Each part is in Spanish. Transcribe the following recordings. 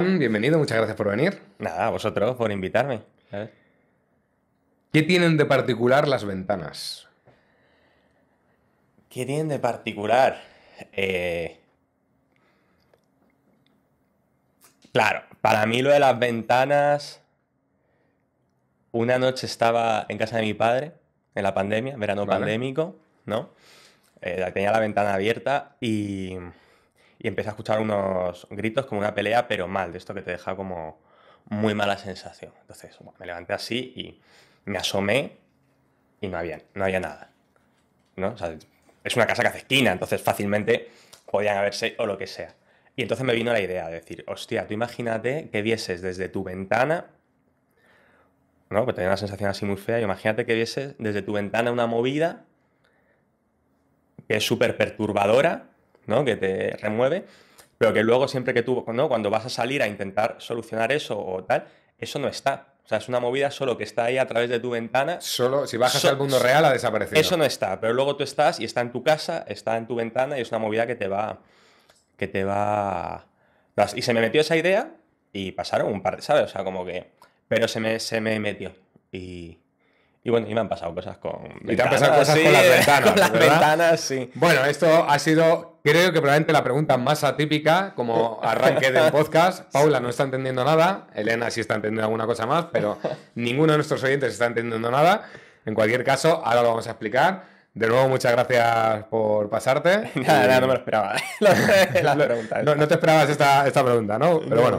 bienvenido, muchas gracias por venir. Nada, a vosotros por invitarme. ¿Qué tienen de particular las ventanas? ¿Qué tienen de particular? Eh, claro, para mí lo de las ventanas... Una noche estaba en casa de mi padre, en la pandemia, verano pandémico, ¿no? Eh, tenía la ventana abierta y y empecé a escuchar unos gritos como una pelea, pero mal, de esto que te deja como muy mala sensación. Entonces, me levanté así y me asomé y no había, no nada. ¿no? es una casa que hace esquina, entonces fácilmente podían haberse o lo que sea. Y entonces me vino la idea de decir, hostia, tú imagínate que vieses desde tu ventana, ¿no? Porque tenía una sensación así muy fea, y imagínate que vieses desde tu ventana una movida que es súper perturbadora, ¿no? Que te remueve, pero que luego siempre que tú, ¿no? Cuando vas a salir a intentar solucionar eso o tal, eso no está. O sea, es una movida solo que está ahí a través de tu ventana. Solo, si bajas al mundo real, ha desaparecido. Eso no está, pero luego tú estás y está en tu casa, está en tu ventana y es una movida que te va. que te va. Y se me metió esa idea y pasaron un par de, ¿sabes? O sea, como que. Pero se me, se me metió. Y, y bueno, y me han pasado cosas con. Ventanas, y te han pasado cosas con las ventanas. Con las ventanas, sí. Bueno, esto ha sido, creo que probablemente la pregunta más atípica como arranque del podcast. Paula no está entendiendo nada, Elena sí está entendiendo alguna cosa más, pero ninguno de nuestros oyentes está entendiendo nada. En cualquier caso, ahora lo vamos a explicar. De nuevo, muchas gracias por pasarte. Nada, no me lo esperaba. no, no, te esperabas esta, esta pregunta, ¿no? Pero bueno.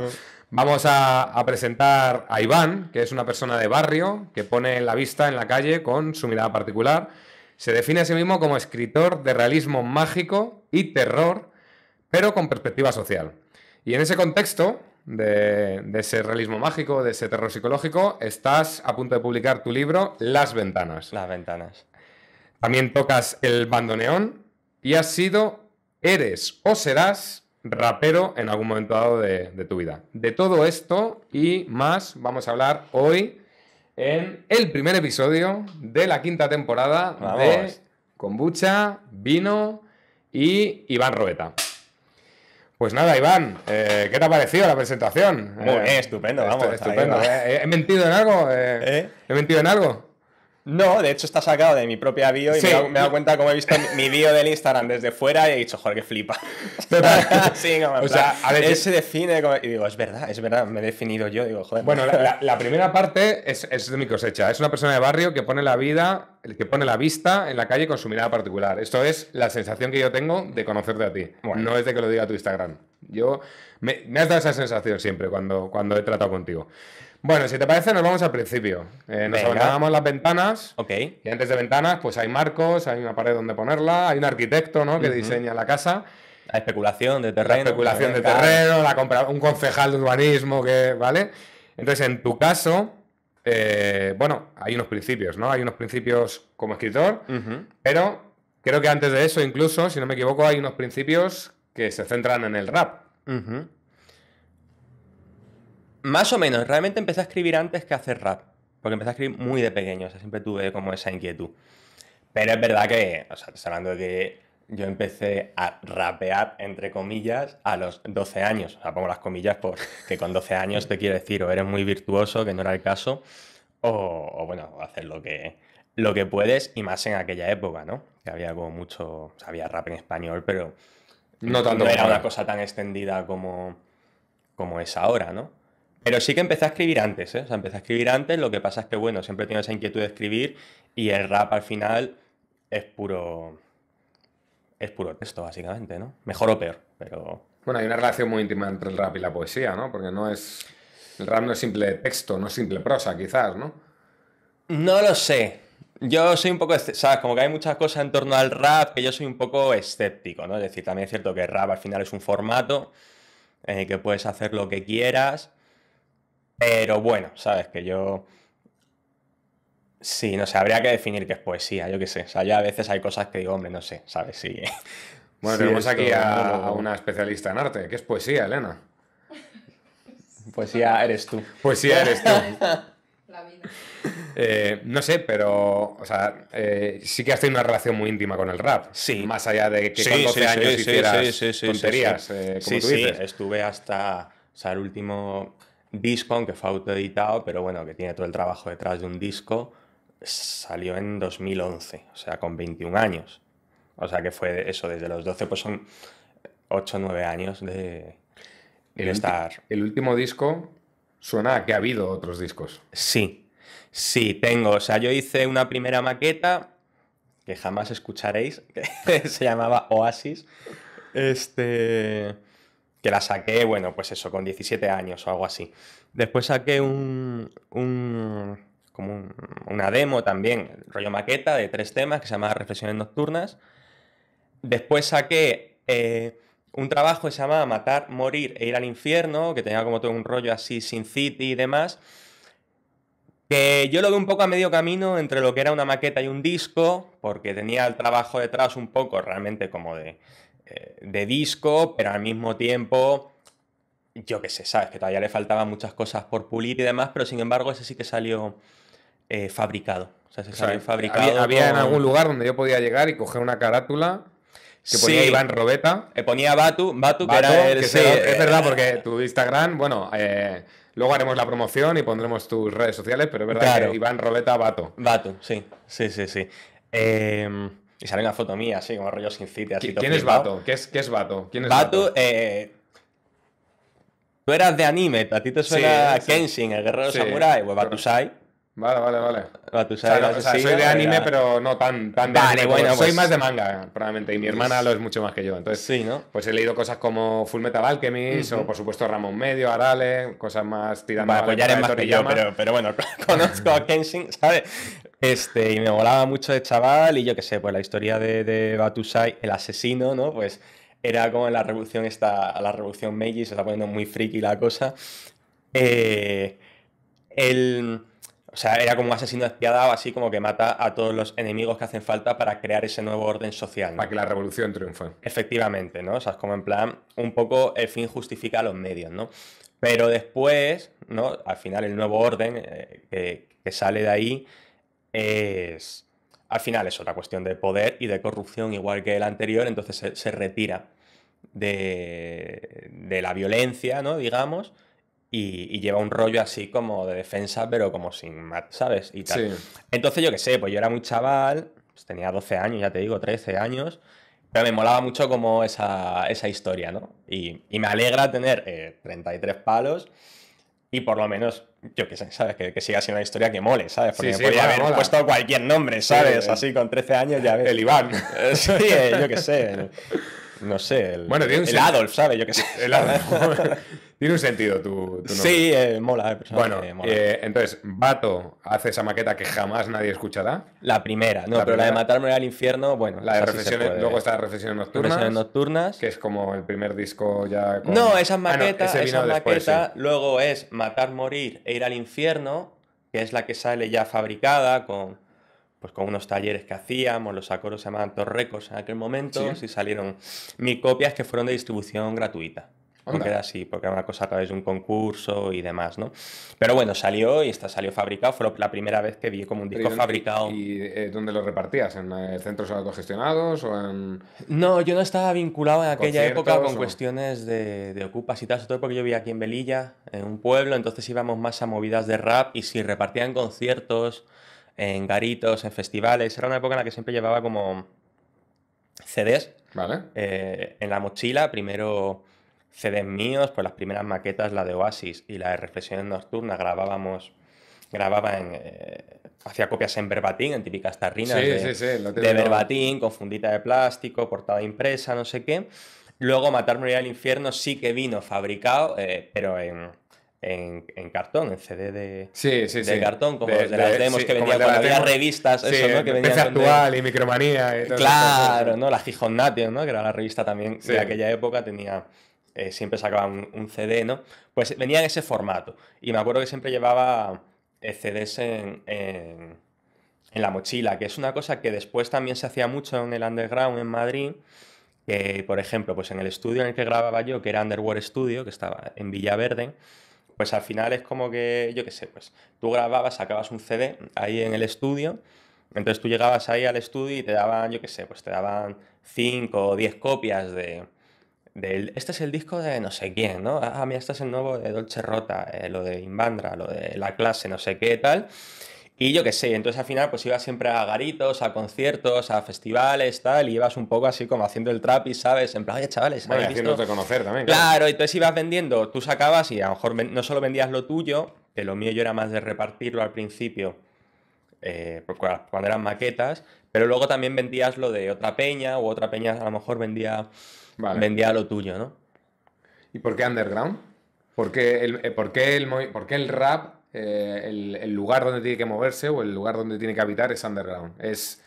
Vamos a, presentar a Iván, que es una persona de barrio que pone la vista en la calle con su mirada particular. Se define a sí mismo como escritor de realismo mágico y terror, pero con perspectiva social. Y en ese contexto de, de ese realismo mágico, de ese terror psicológico, estás a punto de publicar tu libro Las Ventanas. Las Ventanas. También tocas el bandoneón y has sido, eres o serás rapero en algún momento dado de, tu vida. De todo esto y más vamos a hablar hoy en el primer episodio de la quinta temporada de Kombucha, Vino y Iván Roeta. Pues nada, Iván, eh, ¿qué te ha parecido la presentación? Muy eh, estupendo, vamos. Estupendo. Eh, ¿He mentido en algo? ¿He mentido en algo? No, de hecho está sacado de mi propia bio y me, he dado, cuenta como he visto mi bio del Instagram desde fuera y he dicho, joder, que flipa. sí, o sea, a ver, se define Y digo, es verdad, es verdad, me he definido yo, digo, joder. Bueno, la, primera parte es, de mi cosecha. Es una persona de barrio que pone la vida, que pone la vista en la calle con su mirada particular. Esto es la sensación que yo tengo de conocerte a ti. No es de que lo diga tu Instagram. Yo... Me, has dado esa sensación siempre cuando, cuando he tratado contigo. Bueno, si te parece, nos vamos al principio. Eh, nos abandonábamos las ventanas. Ok. Y antes de ventanas, pues hay marcos, hay una pared donde ponerla, hay un arquitecto, ¿no? Que diseña la casa. La especulación de terreno. La especulación de terreno, la compra, un concejal de urbanismo que, ¿vale? Entonces, en tu caso, eh, bueno, hay unos principios, ¿no? Hay unos principios como escritor, pero creo que antes de eso, incluso, si no me equivoco, hay unos principios que se centran en el rap. Uh más o menos, realmente empecé a escribir antes que a hacer rap, porque empecé a escribir muy de pequeño, o sea, siempre tuve como esa inquietud. Pero es verdad que, o sea, hablando de que yo empecé a rapear, entre comillas, a los 12 años. O sea, pongo las comillas porque con 12 años te quiero decir o eres muy virtuoso, que no era el caso, o, bueno, hacer lo que, lo que puedes y más en aquella época, ¿no? Que había como mucho, o sea, había rap en español, pero no tanto era una cosa tan extendida como, como es ahora, ¿no? Pero sí que empecé a escribir antes, ¿eh? O sea, empecé a escribir antes, lo que pasa es que, bueno, siempre tienes esa inquietud de escribir y el rap al final es puro... es puro texto, básicamente, ¿no? Mejor o peor, pero... Bueno, hay una relación muy íntima entre el rap y la poesía, ¿no? Porque no es... El rap no es simple texto, no es simple prosa, quizás, ¿no? No lo sé. Yo soy un poco, ¿sabes? Como que hay muchas cosas en torno al rap que yo soy un poco escéptico, ¿no? Es decir, también es cierto que el rap al final es un formato en que puedes hacer lo que quieras pero bueno, sabes que yo. Sí, no sé, habría que definir qué es poesía, yo qué sé. O sea, yo a veces hay cosas que digo, hombre, no sé, ¿sabes? Sí. Bueno, tenemos aquí a, una especialista en arte, ¿Qué es poesía, Elena. Poesía eres tú. Poesía eres tú. La vida. Eh, no sé, pero, o sea, eh, sí que has tenido una relación muy íntima con el rap. Sí. Más allá de que con 12 años hicieras tonterías, como tú dices. estuve hasta, o el último, disco, aunque fue autoeditado, pero bueno, que tiene todo el trabajo detrás de un disco, salió en 2011, o sea, con 21 años. O sea, que fue eso, desde los 12, pues son 8 o 9 años de, estar. El último disco suena a que ha habido otros discos. Sí, sí, tengo. O sea, yo hice una primera maqueta que jamás escucharéis, que se llamaba Oasis. Este que la saqué, bueno, pues eso, con 17 años o algo así. Después saqué un, un como un, una demo también, rollo maqueta de tres temas que se llamaba Reflexiones Nocturnas. Después saqué eh, un trabajo que se llamaba Matar, Morir e Ir al Infierno, que tenía como todo un rollo así sin city y demás. Que yo lo veo un poco a medio camino entre lo que era una maqueta y un disco, porque tenía el trabajo detrás un poco realmente como de, eh, de disco, pero al mismo tiempo, yo qué sé, sabes que todavía le faltaban muchas cosas por pulir y demás, pero sin embargo ese sí que salió eh, fabricado. Había, en algún lugar donde yo podía llegar y coger una carátula. Que ponía Iván Robeta. ponía Batu, que es eh, verdad, porque tu Instagram, bueno, luego haremos la promoción y pondremos tus redes sociales, pero es verdad que Iván Robeta, Batu. Batu, sí, sí, sí, sí. Y sale una foto mía, así, como rollo sin City. Así, ¿Quién, es Bato? ¿Qué es, qué es Bato? ¿Quién es Bato? Bato? Eh, Tú eras de anime, a ti te suena Kenshin, el guerrero samurai, o pues Batusai. Vale, vale, vale. batusai soy de anime, pero no tan, tan de vale, Bueno, Soy pues más de manga, probablemente. Y mi hermana lo es mucho más que yo. Entonces, sí, ¿no? Pues he leído cosas como Full Metal Alchemist, o por supuesto Ramón Medio, Arale, cosas más tirando vale, pues ya eres más que yo, pero, bueno, conozco a Kenshin, ¿sabes? Este, y me molaba mucho de chaval, y yo qué sé, pues la historia de, Batusai, el asesino, ¿no? Pues era como en la revolución esta, la revolución Meiji, se está poniendo muy friki la cosa. Eh, el o sea, era como un asesino despiadado, así como que mata a todos los enemigos que hacen falta para crear ese nuevo orden social. Para que la revolución triunfe. Efectivamente, ¿no? O sea, es como en plan, un poco el fin justifica los medios, ¿no? Pero después, ¿no? Al final el nuevo orden eh, que, sale de ahí es... Al final es otra cuestión de poder y de corrupción igual que el anterior, entonces se, retira de, de, la violencia, ¿no? Digamos, y, lleva un rollo así como de defensa, pero como sin mat, ¿sabes? Y tal. Entonces yo qué sé, pues yo era muy chaval, pues tenía 12 años, ya te digo, 13 años, pero me molaba mucho como esa, esa historia, ¿no? Y, y, me alegra tener 33 eh, palos y por lo menos, yo qué sé, ¿sabes? Que, que, siga siendo una historia que mole, ¿sabes? Porque sí, haber puesto cualquier nombre, ¿sabes? Eh. Así con 13 años ya ves. El Iván. sí, eh, yo qué sé no sé, el, el Adolf, ¿sabes? Yo qué sé. El tiene un sentido tu, nombre. Sí, eh, mola. Eh, bueno, eh, entonces, Bato hace esa maqueta que jamás nadie escuchará. La primera, no, pero la de Matarme al Infierno, bueno. luego está Recesiones Reflexiones Nocturnas. Nocturnas. Que es como el primer disco ya. Con... No, esa ah, maqueta, esa maqueta, luego es Matar, Morir e Ir al Infierno, que es la que sale ya fabricada con pues con unos talleres que hacíamos, los acoros se llamaban torrecos en aquel momento, y salieron mil copias que fueron de distribución gratuita. no Porque así, porque era una cosa a través de un concurso y demás, ¿no? Pero bueno, salió y esta salió fabricado. Fue la primera vez que vi como un disco fabricado. ¿Y, eh, dónde lo repartías? ¿En eh, centros autogestionados o en.? No, yo no estaba vinculado en aquella época con cuestiones de, de, ocupas y tal, sobre todo porque yo vivía aquí en Belilla, en un pueblo, entonces íbamos más a movidas de rap y si repartían conciertos en garitos, en festivales. Era una época en la que siempre llevaba como CDs vale. Eh, en la mochila. Primero CDs míos, pues las primeras maquetas, la de Oasis y la de Reflexiones Nocturnas, grabábamos grababa en. Eh, hacía copias en verbatín en típicas tarrinas sí, de, sí, sí, de verbatín, con fundita de plástico, portada impresa, no sé qué. Luego Matar, Morir al Infierno sí que vino fabricado, eh, pero en, en, cartón, en CD de, cartón, como las demos que vendían cuando había revistas, eso, ¿no? Que actual y micromanía Claro, ¿no? La Gijón Nation, ¿no? Que era la revista también de aquella época, tenía. Eh, siempre sacaba un, CD, ¿no? Pues venía en ese formato. Y me acuerdo que siempre llevaba eh, CDs en, la mochila, que es una cosa que después también se hacía mucho en el underground en Madrid que, por ejemplo, pues en el estudio en el que grababa yo, que era Underworld Studio, que estaba en Villaverde, pues al final es como que, yo qué sé, pues tú grababas, sacabas un CD ahí en el estudio, entonces tú llegabas ahí al estudio y te daban, yo qué sé, pues te daban cinco o 10 copias de, Este es el disco de no sé quién, ¿no? Ah, mira, este es el nuevo de Dolce Rota, eh, lo de Invandra, lo de La Clase, no sé qué, tal. Y yo qué sé, entonces al final pues ibas siempre a garitos, a conciertos, a festivales, tal, y ibas un poco así como haciendo el trap y sabes, en plan, oye chavales, bueno, haciéndote conocer también. Claro. entonces ibas vendiendo, tú sacabas y a lo mejor no solo vendías lo tuyo, que lo mío yo era más de repartirlo al principio, eh, pues, cuando eran maquetas, pero luego también vendías lo de otra peña, o otra peña a lo mejor vendía, vendía lo tuyo, ¿no? ¿Y por qué underground? el, eh, por el, por qué el rap eh, el, lugar donde tiene que moverse o el lugar donde tiene que habitar es underground. Es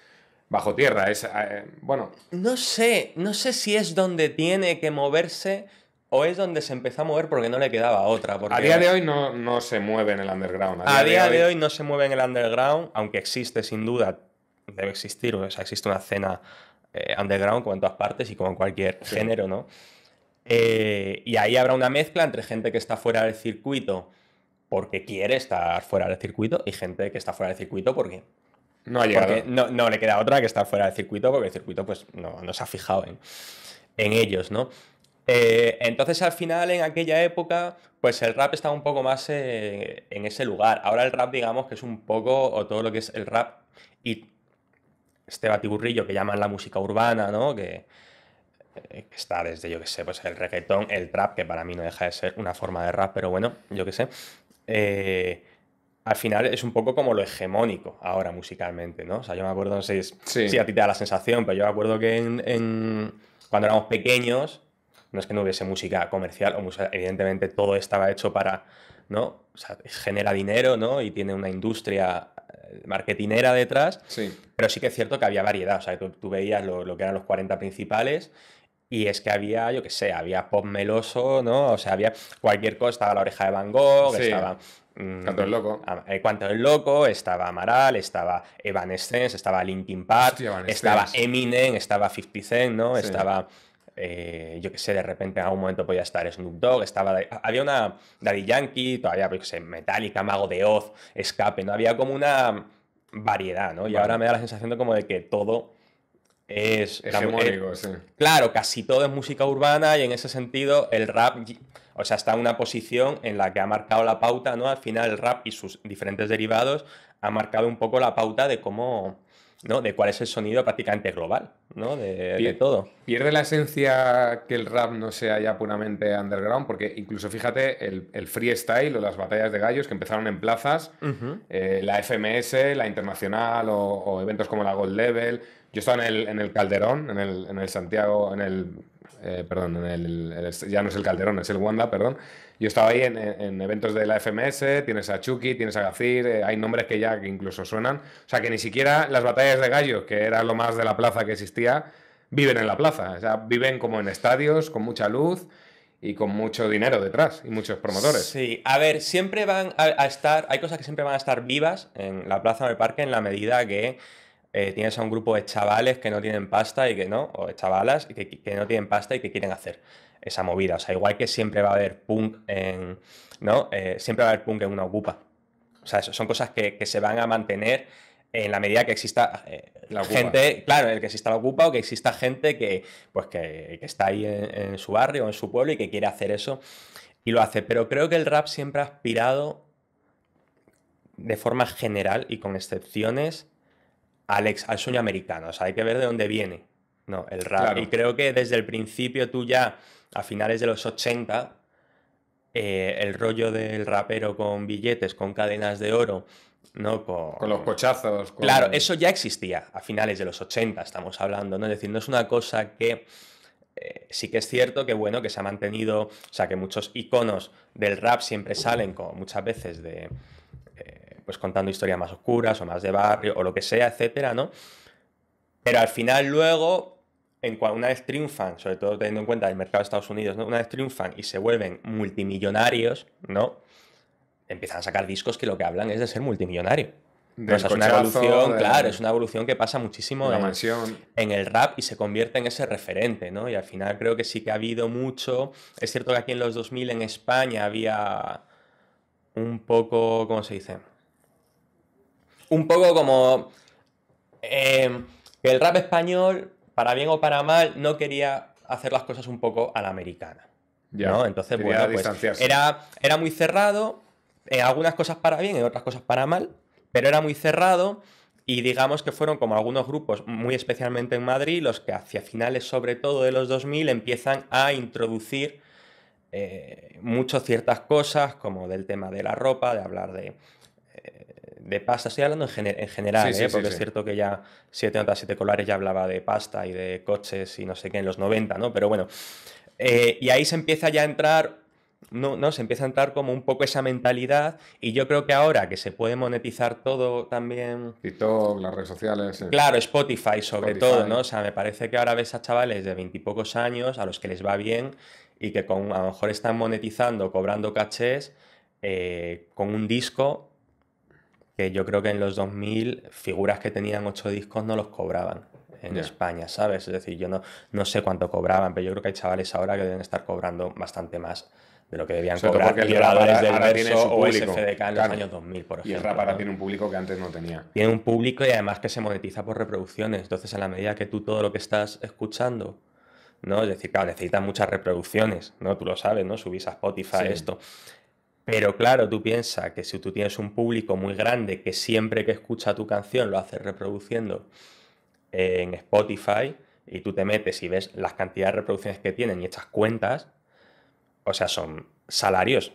bajo tierra, es... Eh, bueno... No sé, no sé si es donde tiene que moverse o es donde se empezó a mover porque no le quedaba otra. Porque... A día de hoy no, se mueve en el underground. A día, de, hoy... no se mueve en el underground, aunque existe sin duda, debe existir, o sea, existe una escena eh, underground como en todas partes y como en cualquier género, ¿no? y ahí habrá una mezcla entre gente que está fuera del circuito porque quiere estar fuera del circuito y gente que está fuera del circuito porque no No, le queda otra que estar fuera del circuito porque el circuito pues no, se ha fijado en, ellos, ¿no? Eh, entonces al final en aquella época pues el rap estaba un poco más eh, en ese lugar. Ahora el rap digamos que es un poco o todo lo que es el rap y este batiburrillo que llaman la música urbana, ¿no? Que, eh, está desde yo que sé, pues el reggaetón, el trap que para mí no deja de ser una forma de rap, pero bueno, yo que sé. Eh, al final es un poco como lo hegemónico ahora musicalmente, ¿no? yo me acuerdo, no sé si, a ti te da la sensación, pero yo me acuerdo que cuando éramos pequeños, no es que no hubiese música comercial, o evidentemente todo estaba hecho para, ¿no? genera dinero, ¿no? Y tiene una industria eh, marketingera detrás, sí. pero sí que es cierto que había variedad, o sea, tú, veías lo, lo, que eran los 40 principales y es que había, yo qué sé, había pop meloso, ¿no? O sea, había cualquier cosa, estaba la oreja de Van Gogh, estaba... Mm, es loco. Ah, eh, Cuánto es loco, estaba Amaral, estaba Evanescence, estaba Linkin Park, estaba Eminem, estaba 50 Cent, ¿no? Estaba... Eh, yo qué sé, de repente en algún momento podía estar Snoop Dogg, estaba, ah, había una Daddy Yankee, todavía, yo qué sé, Metallica, Mago de Oz, Escape, ¿no? Había como una variedad, ¿no? Y ahora me da la sensación de como de que todo es, eh, Claro, casi todo es música urbana y en ese sentido el rap, o sea, está en una posición en la que ha marcado la pauta, ¿no? Al final el rap y sus diferentes derivados ha marcado un poco la pauta de cómo, ¿no? De cuál es el sonido prácticamente global, ¿no? De, todo. Pierde la esencia que el rap no sea ya puramente underground, porque incluso fíjate, el, el freestyle o las batallas de gallos que empezaron en plazas, eh, la FMS, la Internacional o, o, eventos como la Gold Level, yo estaba en el, en el Calderón, en el, Santiago, en el eh, perdón, en el, ya no es el Calderón, es el Wanda, perdón. Yo estaba ahí en, eventos de la FMS, tienes a Chucky, tienes a Gacir, eh, hay nombres que ya que incluso suenan. O sea, que ni siquiera las batallas de gallos, que era lo más de la plaza que existía, viven en la plaza. O sea, viven como en estadios, con mucha luz y con mucho dinero detrás y muchos promotores. Sí, a ver, siempre van a, estar, hay cosas que siempre van a estar vivas en la plaza o el parque en la medida que eh, tienes a un grupo de chavales que no tienen pasta y que no, o de chavalas que, no tienen pasta y que quieren hacer esa movida. O sea, igual que siempre va a haber punk en, ¿no? Eh, siempre va a haber punk en una ocupa. O sea, son cosas que, se van a mantener en la medida que exista eh, la gente, claro, en el que exista la ocupa o que exista gente que, pues que, está ahí en, su barrio o en su pueblo y que quiere hacer eso y lo hace. Pero creo que el rap siempre ha aspirado de forma general y con excepciones Alex, al ah, sueño americano. O sea, hay que ver de dónde viene. No, el rap. Y creo que desde el principio tú ya, a finales de los 80, eh, el rollo del rapero con billetes, con cadenas de oro, ¿no? Con, los cochazos. Claro, eso ya existía a finales de los 80, estamos hablando, ¿no? Es decir, no es una cosa que... Eh, sí que es cierto que, bueno, que se ha mantenido, o sea, que muchos iconos del rap siempre salen, como muchas veces, de, pues contando historias más oscuras o más de barrio o lo que sea, etcétera, ¿no? Pero al final luego, en una vez triunfan, sobre todo teniendo en cuenta el mercado de Estados Unidos, ¿no? Una vez triunfan y se vuelven multimillonarios, ¿no? Empiezan a sacar discos que lo que hablan es de ser multimillonario. es una evolución, claro, es una evolución que pasa muchísimo en, en, el rap y se convierte en ese referente, ¿no? Y al final creo que sí que ha habido mucho. Es cierto que aquí en los 2000 en España había un poco, ¿cómo se dice? un poco como em, que el rap español, para bien o para mal, no quería hacer las cosas un poco a la americana. ¿no? Entonces, bueno, pues era, era muy cerrado, en algunas cosas para bien, en otras cosas para mal, pero era muy cerrado y digamos que fueron como algunos grupos, muy especialmente en Madrid, los que hacia finales sobre todo de los 2000 empiezan a introducir eh, mucho ciertas cosas, como del tema de la ropa, de hablar de, de pasta, estoy hablando en, general, ¿eh? porque es cierto que ya Siete Notas, Siete Colores ya hablaba de pasta y de coches y no sé qué en los 90, ¿no? Pero bueno, eh, y ahí se empieza ya a entrar, no, no, se empieza a entrar como un poco esa mentalidad y yo creo que ahora que se puede monetizar todo también... TikTok, las redes sociales... Eh. Claro, Spotify sobre todo, ¿no? O sea, me parece que ahora ves a chavales de veintipocos años a los que les va bien y que con, a lo mejor están monetizando, cobrando cachés eh, con un disco que yo creo que en los 2000 figuras que tenían ocho discos no los cobraban en España, ¿sabes? Es decir, yo no, no sé cuánto cobraban, pero yo creo que hay chavales ahora que deben estar cobrando bastante más de lo que debían cobrar del verso o en los años 2000, por ejemplo. Y tiene un público que antes no tenía. Tiene un público y además que se monetiza por reproducciones. Entonces, en la medida que tú todo lo que estás escuchando, ¿no? Es decir, claro, necesitas muchas reproducciones, ¿no? Tú lo sabes, ¿no? Subís a Spotify esto. Pero claro, tú piensas que si tú tienes un público muy grande que siempre que escucha tu canción lo hace reproduciendo eh, en Spotify y tú te metes y ves las cantidades de reproducciones que tienen y estas cuentas, o sea, son salarios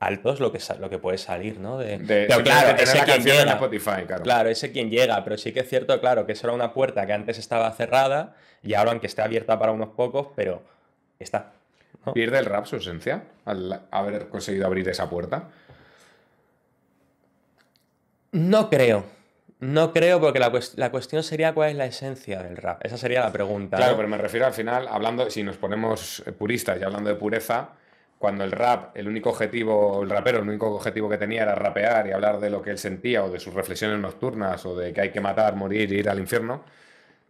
altos lo que, lo que puede salir, ¿no? De, claro, ese quien llega. Spotify, claro. claro. ese quien llega, pero sí que es cierto, claro, que eso era una puerta que antes estaba cerrada y ahora aunque esté abierta para unos pocos, pero está. Pierde el rap su esencia al haber conseguido abrir esa puerta. No creo. No creo, porque la, cuestión sería cuál es la esencia del rap. Esa sería la pregunta. Claro, pero me refiero al final, hablando, si nos ponemos eh, puristas y hablando de pureza, cuando el rap, el único objetivo, el rapero, el único objetivo que tenía era rapear y hablar de lo que él sentía o de sus reflexiones nocturnas o de que hay que matar, morir, ir al infierno,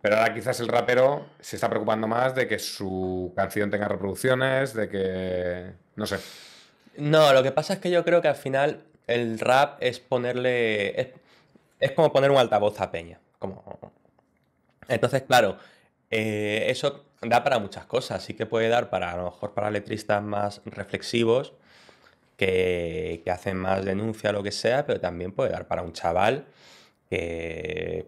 pero ahora quizás el rapero se está preocupando más de que su canción tenga reproducciones, de que... no sé. No, lo que pasa es que yo creo que al final el rap es ponerle... es, como poner un altavoz a Peña. Como... Entonces, claro, eh, eso da para muchas cosas. Sí que puede dar para, a lo mejor, para letristas más reflexivos que, que hacen más denuncia, lo que sea, pero también puede dar para un chaval que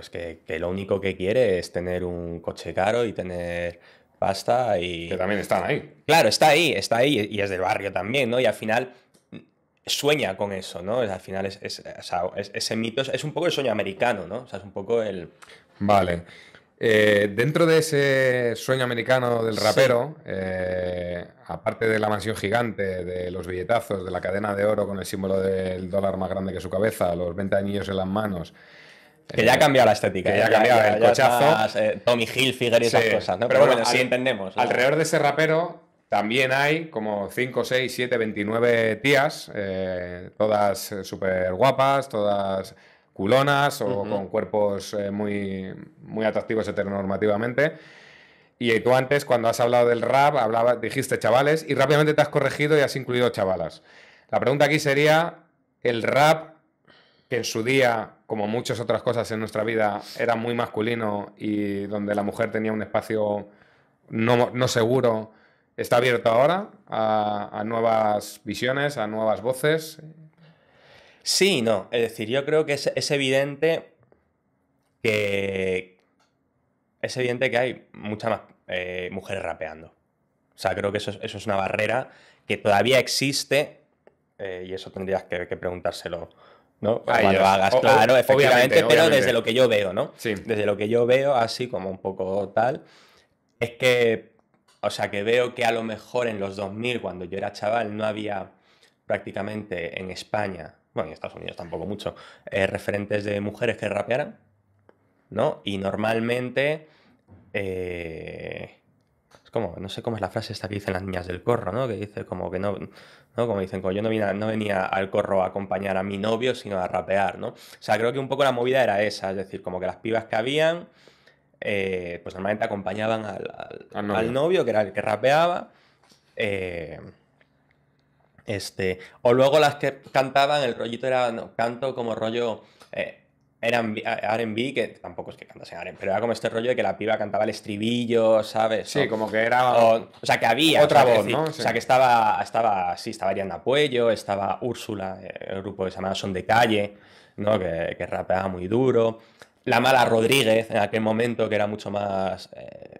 pues que, lo único que quiere es tener un coche caro y tener pasta y... Que también están ahí. Claro, está ahí, está ahí y es del barrio también, ¿no? Y al final mm, sueña con eso, ¿no? Al final es, ese mito es, un poco el sueño americano, ¿no? O sea, es un poco el... Vale. Eh, dentro de ese sueño americano del rapero, eh, aparte de la mansión gigante, de los billetazos, de la cadena de oro con el símbolo del dólar más grande que su cabeza, los 20 anillos en las manos, que ya ha cambiado la estética. Que ya ha cambiado el cochazo. Eh, Tommy Hilfiger y esas cosas, ¿no? Pero, bueno, así entendemos. Alrededor de ese rapero también hay como 5, 6, 7, 29 tías, eh, todas eh, súper guapas, todas culonas o con cuerpos muy, muy atractivos heteronormativamente. Y tú antes, cuando has hablado del rap, hablaba, dijiste chavales y rápidamente te has corregido y has incluido chavalas. La pregunta aquí sería, ¿el rap que en su día como muchas otras cosas en nuestra vida, era muy masculino y donde la mujer tenía un espacio no, seguro, está abierto ahora a, nuevas visiones, a nuevas voces. Sí, no. Es decir, yo creo que es, evidente que. Es evidente que hay muchas más eh, mujeres rapeando. O sea, creo que eso, es una barrera que todavía existe. Eh, y eso tendrías que preguntárselo ¿no? Cuando hagas, claro, efectivamente, pero desde lo que yo veo, ¿no? Desde lo que yo veo, así como un poco tal, es que, o sea, que veo que a lo mejor en los 2000, cuando yo era chaval, no había prácticamente en España, bueno, en Estados Unidos tampoco mucho, eh, referentes de mujeres que rapearan, ¿no? Y normalmente... Eh, como, no sé cómo es la frase esta que dicen las niñas del corro, ¿no? Que dice como que no, ¿no? Como dicen, como yo no, no venía al corro a acompañar a mi novio, sino a rapear, ¿no? O sea, creo que un poco la movida era esa, es decir, como que las pibas que habían, eh, pues normalmente acompañaban al, novio. que era el que rapeaba. Eh, este, o luego las que cantaban, el rollito era no, canto como rollo eh, eran RB, que tampoco es que cantas en RB, pero era como este rollo de que la piba cantaba el estribillo, ¿sabes? Sí, como que era. O, sea, que había. Otra voz, ¿no? O sea, que estaba, estaba. Sí, estaba Ariana Puello, estaba Úrsula, eh, el grupo que se llamaba Son de Calle, ¿no? Que, que rapeaba muy duro. La mala Rodríguez, en aquel momento, que era mucho más. Eh,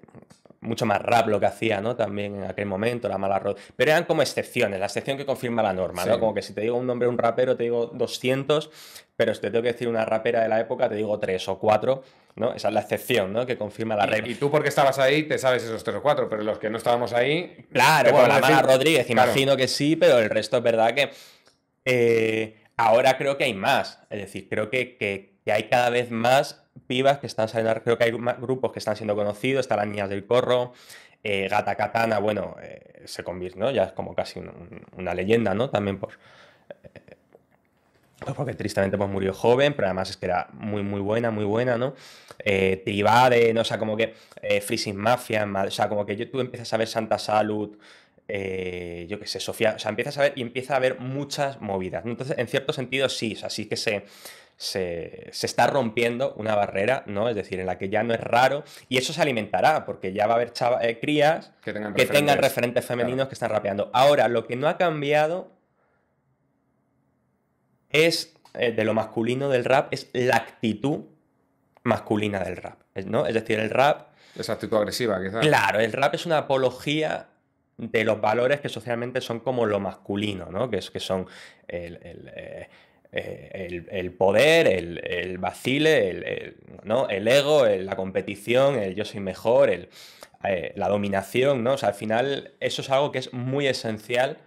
mucho más rap lo que hacía, ¿no? También en aquel momento, la mala Rodríguez. Pero eran como excepciones, la excepción que confirma la norma, ¿no? Como que si te digo un nombre de un rapero, te digo 200, pero si te tengo que decir una rapera de la época, te digo 3 o 4, ¿no? Esa es la excepción, ¿no? Que confirma la regla. Y, tú porque estabas ahí, te sabes esos 3 o 4, pero los que no estábamos ahí... Claro, bueno, la mala Rodríguez, imagino que sí, pero el resto es verdad que... Eh, ahora creo que hay más, es decir, creo que, que hay cada vez más pibas que están saliendo, creo que hay grupos que están siendo conocidos, están las niñas del corro, eh, Gata Katana, bueno, eh, se convirtió, ya es como casi una leyenda, ¿no? También por... Eh, pues porque tristemente pues, murió joven, pero además es que era muy, muy buena, muy buena, ¿no? Eh, Tribade, ¿no? O sea, como que eh, Freezing Mafia, o sea, como que yo, tú empiezas a ver Santa Salud, yo qué sé, Sofía, o sea, empiezas a ver y empieza a haber muchas movidas, Entonces, en cierto sentido, sí, o sea, sí que se, se, está rompiendo una barrera, ¿no? Es decir, en la que ya no es raro y eso se alimentará porque ya va a haber eh, crías que tengan, referentes, femeninos que están rapeando. Ahora, lo que no ha cambiado es eh, de lo masculino del rap, es la actitud masculina del rap, ¿no? Es decir, el rap... Esa actitud agresiva, quizás. Claro, el rap es una apología de los valores que socialmente son como lo masculino, ¿no? Que, es, que son el, eh, eh, el, poder, el, vacile, el, ego, la competición, el yo soy mejor, eh, la dominación, ¿no? O sea, al final eso es algo que es muy esencial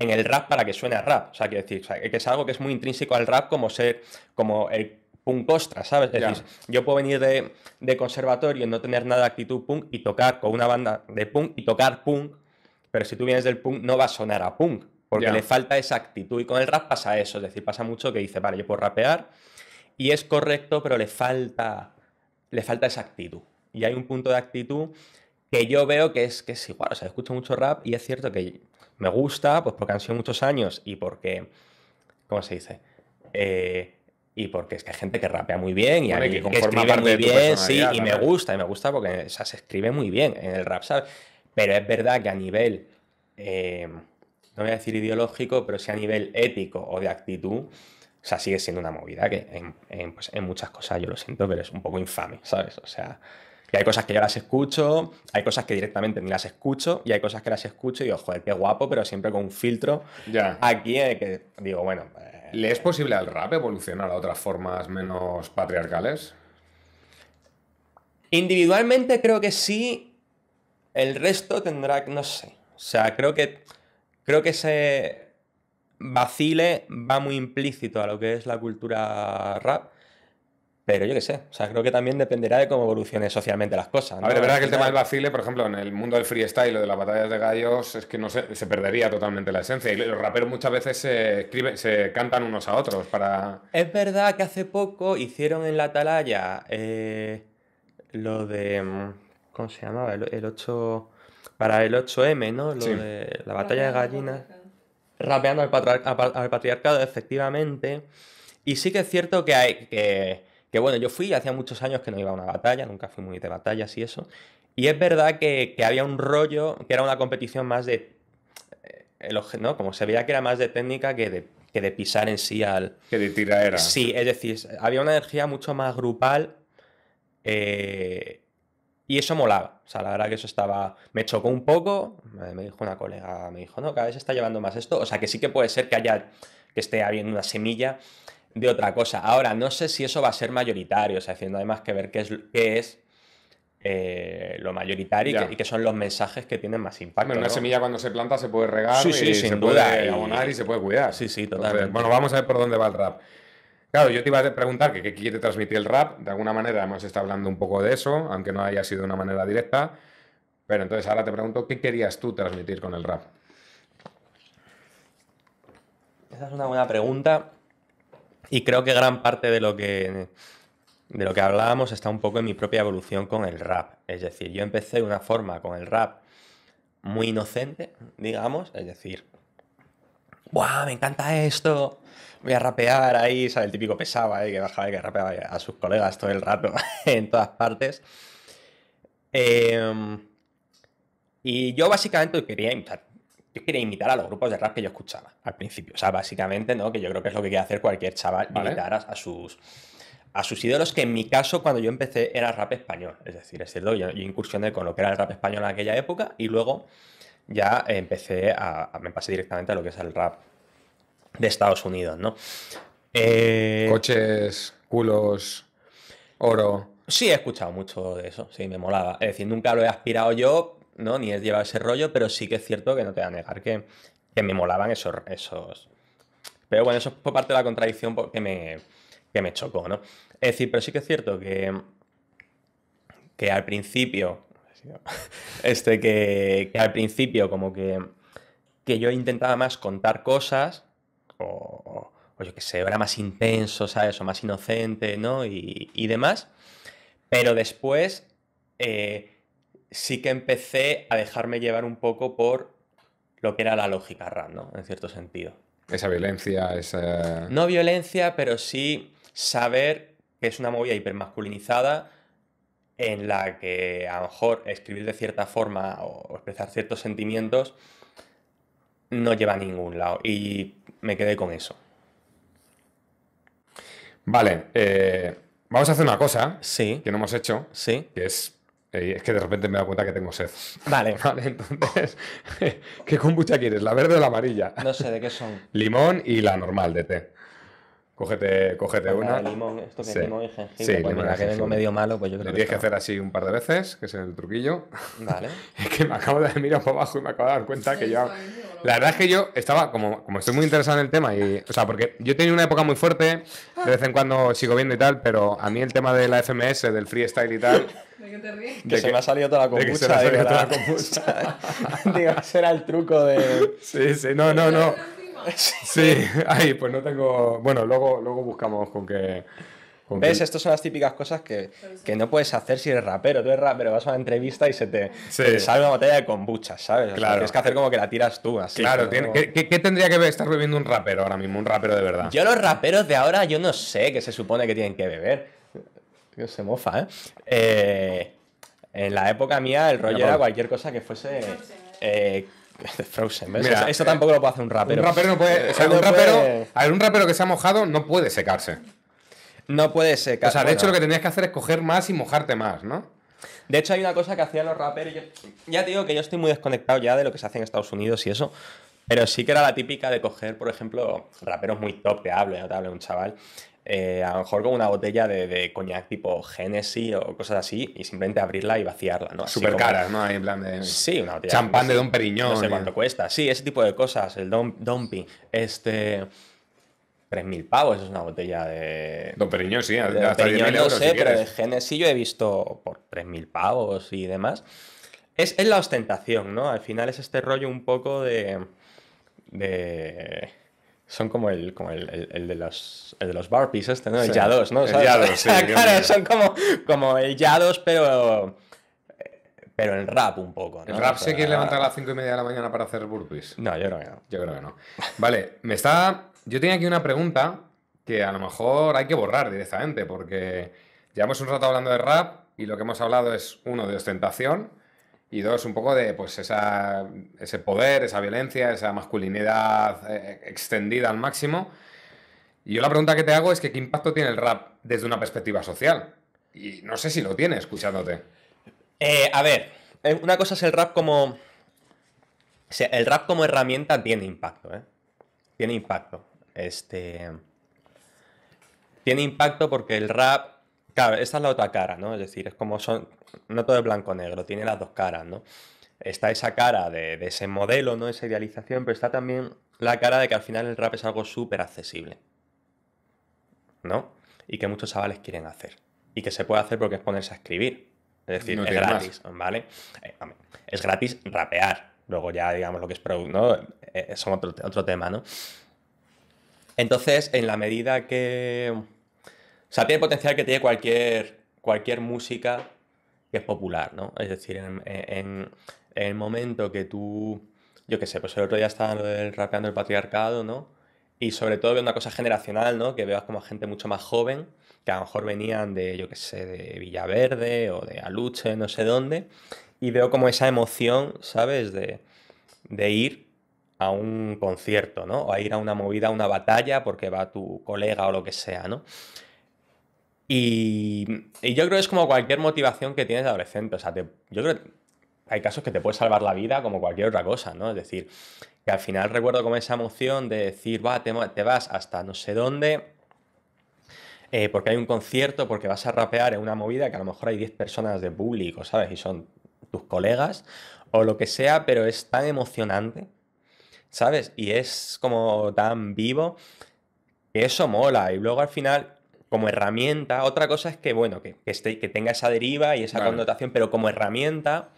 en el rap para que suene a rap. O sea, quiero decir, que es algo que es muy intrínseco al rap como ser, como el punk ostra, ¿sabes? Es decir, yo puedo venir de, de conservatorio y no tener nada de actitud punk y tocar con una banda de punk y tocar punk, pero si tú vienes del punk no va a sonar a punk. Porque le falta esa actitud. Y con el rap pasa eso. Es decir, pasa mucho que dice, vale, yo puedo rapear y es correcto, pero le falta, le falta esa actitud. Y hay un punto de actitud que yo veo que es, que sí igual. O sea, escuchado mucho rap y es cierto que me gusta, pues porque han sido muchos años y porque. ¿Cómo se dice? Eh, y porque es que hay gente que rapea muy bien y hay, que, que muy bien, sí, y me gusta, y me gusta porque se escribe muy bien en el rap, Pero es verdad que a nivel eh, no voy a decir ideológico, pero sí a nivel ético o de actitud, o sea, sigue siendo una movida que en, pues, muchas cosas, yo lo siento, pero es un poco infame, ¿sabes? O sea, que hay cosas que yo las escucho, hay cosas que directamente ni las escucho, y hay cosas que las escucho y digo, joder, qué guapo, pero siempre con un filtro. Ya. Aquí que digo, bueno. Eh, ¿Le es posible al rap evolucionar a otras formas menos patriarcales? Individualmente creo que sí. El resto tendrá, que, no sé. O sea, creo que Creo que ese vacile va muy implícito a lo que es la cultura rap. Pero yo qué sé, o sea, creo que también dependerá de cómo evolucionen socialmente las cosas. A ver, verdad que el tema del vacile, por ejemplo, en el mundo del freestyle o de las batallas de gallos, es que no se, perdería totalmente la esencia. Y los raperos muchas veces se, escriben, se cantan unos a otros para... Es verdad que hace poco hicieron en la atalaya eh, lo de... Mm, ¿Cómo se llamaba? el 8 para el 8M, ¿no? Lo de la batalla de gallinas. Rapeando al, patriarcado, efectivamente. Y sí que es cierto que hay. Que, que, bueno, yo fui, hacía muchos años que no iba a una batalla, nunca fui muy de batallas y eso. Y es verdad que, que había un rollo, que era una competición más de. Eh, ¿no? Como se veía que era más de técnica que de, que de pisar en sí al. Que de era. Sí, es decir, había una energía mucho más grupal. Eh, y eso molaba. O sea, la verdad que eso estaba. Me chocó un poco. Eh, me dijo una colega, me dijo, no, cada vez se está llevando más esto. O sea, que sí que puede ser que haya. que esté habiendo una semilla de otra cosa. Ahora, no sé si eso va a ser mayoritario. O sea, haciendo además que ver qué es, qué es eh, lo mayoritario y que, son los mensajes que tienen más impacto. una semilla cuando se planta se puede regar, y se puede abonar y se puede cuidar. Sí, sí, totalmente. bueno, vamos a ver por dónde va el rap. Claro, yo te iba a preguntar qué quiere transmitir el rap. De alguna manera hemos estado hablando un poco de eso, aunque no haya sido de una manera directa. Pero entonces ahora te pregunto, ¿qué querías tú transmitir con el rap? Esa es una buena pregunta. Y creo que gran parte de lo que, de lo que hablábamos está un poco en mi propia evolución con el rap. Es decir, yo empecé de una forma con el rap muy inocente, digamos. Es decir, ¡Buah, Me encanta esto voy a rapear ahí, El típico pesaba, ¿eh? que bajaba y que rapeaba a sus colegas todo el rato, en todas partes. Em, y yo básicamente quería imitar. Yo quería imitar a los grupos de rap que yo escuchaba al principio. O sea, básicamente, ¿no? Que yo creo que es lo que quiere hacer cualquier chaval, imitar a, sus. A sus ídolos, que en mi caso, cuando yo empecé, era rap español. Es decir, es cierto, yo, yo incursioné con lo que era el rap español en aquella época y luego ya empecé a, a, me pasé directamente a lo que es el rap de Estados Unidos, ¿no? Eh, Coches, culos, oro. Sí, he escuchado mucho de eso, sí, me molaba. Es decir, nunca lo he aspirado yo, ¿no? Ni he llevado ese rollo, pero sí que es cierto que no te voy a negar que, me molaban esos, esos. Pero bueno, eso por parte de la contradicción que me, que me chocó, ¿no? Es decir, pero sí que es cierto que, que al principio. Este, que, que al principio, como que, que yo intentaba más contar cosas o, yo qué sé, era más intenso, ¿sabes? O más inocente, ¿no? Y, demás. Pero después eh, sí que empecé a dejarme llevar un poco por lo que era la lógica random ¿no? En cierto sentido. Esa violencia, esa... No violencia, pero sí saber que es una movida hipermasculinizada en la que a lo mejor escribir de cierta forma o expresar ciertos sentimientos no lleva a ningún lado. Y me quedé con eso. Vale, eh, vamos a hacer una cosa sí. que no hemos hecho. Sí. Que es. Eh, es que de repente me he dado cuenta que tengo sed. Vale. Vale, entonces. ¿Qué kombucha quieres? ¿La verde o la amarilla? No sé de qué son. Limón y la normal de té. Cógete, cógete pues una. Limón, esto que es Sí, que vengo medio malo, pues yo creo Lo tienes que, hacer así un par de veces, que es el truquillo. Vale. es que me acabo de mirar para abajo y me acabo de dar cuenta que ya. La verdad es que yo estaba, como, como estoy muy interesado en el tema, y, o sea, porque yo tenía una época muy fuerte, de vez en cuando sigo viendo y tal, pero a mí el tema de la FMS, del freestyle y tal. ¿De te ríes? Que, se me ha salido toda la compuesta, eh, toda la, eh. digo, era el truco de. Sí, sí, no, no, no. Sí, ahí, pues no tengo. Bueno, luego, luego buscamos con que. ¿Ves? Estas son las típicas cosas que, no puedes hacer si eres rapero. Tú eres rapero, vas a una entrevista y se te, sale una botella de kombucha, ¿sabes? claro. tienes que hacer como que la tiras tú. Así, claro, ¿qué, tendría que estar bebiendo un rapero ahora mismo? Un rapero de verdad. Yo los raperos de ahora, yo no sé qué se supone que tienen que beber. Dios, se mofa, ¿eh? eh en la época mía el rollo era cualquier cosa que fuese... Frozen, eh, Mira, eso tampoco lo puede hacer un rapero. Un un rapero que se ha mojado no puede secarse. No puede ser. O sea, de hecho lo que tenías que hacer es coger más y mojarte más, ¿no? De hecho hay una cosa que hacían los raperos. ya te digo que yo estoy muy desconectado ya de lo que se hace en Estados Unidos y eso. Pero sí que era la típica de coger, por ejemplo, raperos muy top, te hablo, te hablo un chaval. Eh, a lo mejor con una botella de, de coñac tipo Genesis o cosas así y simplemente abrirla y vaciarla, ¿no? Súper caras, ¿no? en plan de... Sí, una botella... Champán de Don Periñón. No sé cuánto cuesta. Sí, ese tipo de cosas, el don dumping. Este... 3.000 pavos, es una botella de. Don Periñón, sí, hasta de Periñón, 10.000 euros. No sé, pero de Genesis yo he visto por 3.000 pavos y demás. Es, la ostentación, ¿no? Al final es este rollo un poco de. de son como el, como el, el, de los el de los burpees este, ¿no? El sí, YA2, ¿no? El YA2, sí, claro, son como, como el YA2, pero pero en rap un poco, ¿no? ¿El rap se quiere levantar a las 5 y media de la mañana para hacer burpees? No, yo creo que no. Yo creo que no. Vale, me está yo tenía aquí una pregunta que a lo mejor hay que borrar directamente, porque llevamos un rato hablando de rap y lo que hemos hablado es, uno, de ostentación y dos, un poco de pues, esa, ese poder, esa violencia, esa masculinidad eh, extendida al máximo. Y yo la pregunta que te hago es que qué impacto tiene el rap desde una perspectiva social. Y no sé si lo tiene escuchándote. Eh, a ver, eh, una cosa es el rap como... sea, el rap como herramienta tiene impacto, ¿eh? Tiene impacto. Este, tiene impacto porque el rap, claro, esta es la otra cara, ¿no? Es decir, es como son, no todo es blanco-negro, tiene las dos caras, ¿no? Está esa cara de, ese modelo, ¿no? Esa idealización, pero está también la cara de que al final el rap es algo súper accesible, ¿no? Y que muchos chavales quieren hacer. Y que se puede hacer porque es ponerse a escribir. Es decir, es gratis, ¿vale? Eh, es gratis rapear. Luego ya, digamos, lo que es product, ¿no? Es eh, otro, otro tema, ¿no? Entonces, en la medida que... O sea, tiene potencial que tiene cualquier, cualquier música que es popular, ¿no? Es decir, en, el momento que tú... Yo qué sé, pues el otro día estaba rapeando el patriarcado, ¿no? Y sobre todo veo una cosa generacional, ¿no? Que veas como gente mucho más joven, que a lo mejor venían de, yo qué sé, de Villaverde o de Aluche, no sé dónde, y veo como esa emoción, ¿sabes? De, de ir a un concierto, ¿no? O a ir a una movida, a una batalla, porque va tu colega o lo que sea, ¿no? Y, yo creo que es como cualquier motivación que tienes de adolescente. O sea, yo creo hay casos que te puede salvar la vida como cualquier otra cosa, ¿no? Es decir, que al final recuerdo como esa emoción de decir, va, te, vas hasta no sé dónde, eh, porque hay un concierto, porque vas a rapear en una movida que a lo mejor hay 10 personas de público, ¿sabes? Y son tus colegas o lo que sea, pero es tan emocionante ¿sabes? Y es como tan vivo que eso mola. Y luego al final, como herramienta, otra cosa es que, bueno, que, que tenga esa deriva y esa connotación, pero como herramienta,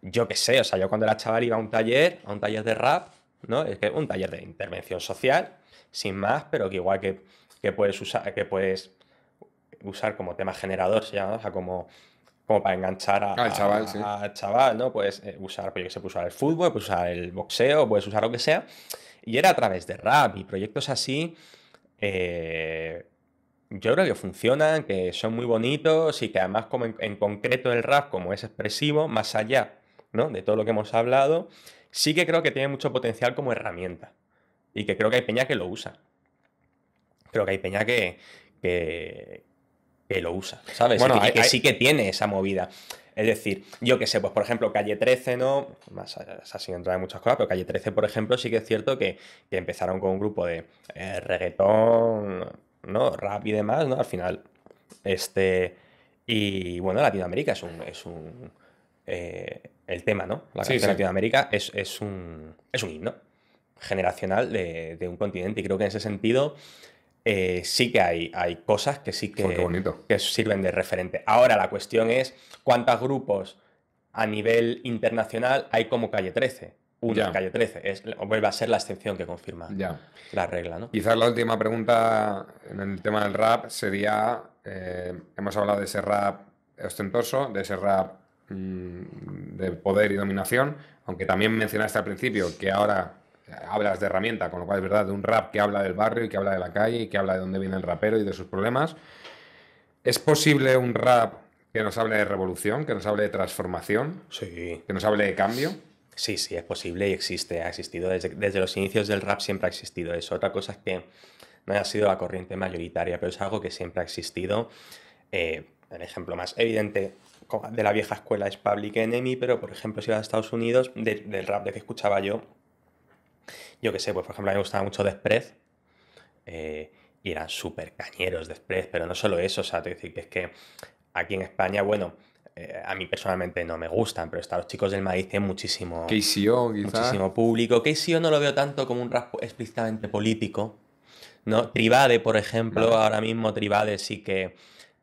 yo qué sé, o sea, yo cuando era chaval iba a un taller, a un taller de rap, ¿no? Es que un taller de intervención social, sin más, pero que igual que, puedes usar, que puedes usar como tema generador, ¿ya? o sea, como como para enganchar a, al, chaval, ¿no? Puedes eh, usar, pues que usar el fútbol, puedes usar el boxeo, puedes usar lo que sea. Y era a través de rap y proyectos así. Eh, yo creo que funcionan, que son muy bonitos y que además, como en, concreto el rap, como es expresivo, más allá ¿no? de todo lo que hemos hablado, sí que creo que tiene mucho potencial como herramienta. Y que creo que hay peña que lo usa. Creo que hay peña que, lo usa, ¿sabes? Bueno, que, sí que tiene esa movida. Es decir, yo que sé, pues por ejemplo, Calle 13, ¿no? Más eh, así sin entrar en muchas cosas, pero Calle 13, por ejemplo, sí que es cierto que, que empezaron con un grupo de eh, reggaetón, ¿no? Rap y demás, ¿no? Al final, este... Y bueno, Latinoamérica es un... Es un eh, el tema, ¿no? La canción de Latinoamérica es, es, un, es un himno generacional de, de un continente y creo que en ese sentido eh, sí que hay, hay cosas que sí que, que sirven de referente. Ahora la cuestión es cuántos grupos a nivel internacional hay como Calle 13. Uno Calle 13. Es, vuelve a ser la excepción que confirma la regla. ¿no? Quizás la última pregunta en el tema del rap sería, eh, hemos hablado de ese rap ostentoso, de ese rap mm, de poder y dominación, aunque también mencionaste al principio que ahora hablas de herramienta, con lo cual es verdad, de un rap que habla del barrio y que habla de la calle y que habla de dónde viene el rapero y de sus problemas. ¿Es posible un rap que nos hable de revolución, que nos hable de transformación? Que nos hable de cambio. Sí, sí, es posible y existe, ha existido desde, los inicios del rap siempre ha existido eso. Otra cosa es que no haya sido la corriente mayoritaria, pero es algo que siempre ha existido. Eh, el ejemplo más evidente de la vieja escuela es Public Enemy, pero por ejemplo si vas a Estados Unidos, del rap que escuchaba yo, yo qué sé, pues por ejemplo, a mí me gustaba mucho Desprez. Eh, y eran súper cañeros Desprez, pero no solo eso, o sea, te decir que es que aquí en España, bueno, eh, a mí personalmente no me gustan, pero está los chicos del maíz tienen muchísimo, público muchísimo público. KCO no lo veo tanto como un rap explícitamente político. ¿no? Tribade, por ejemplo, ahora mismo Tribade sí que...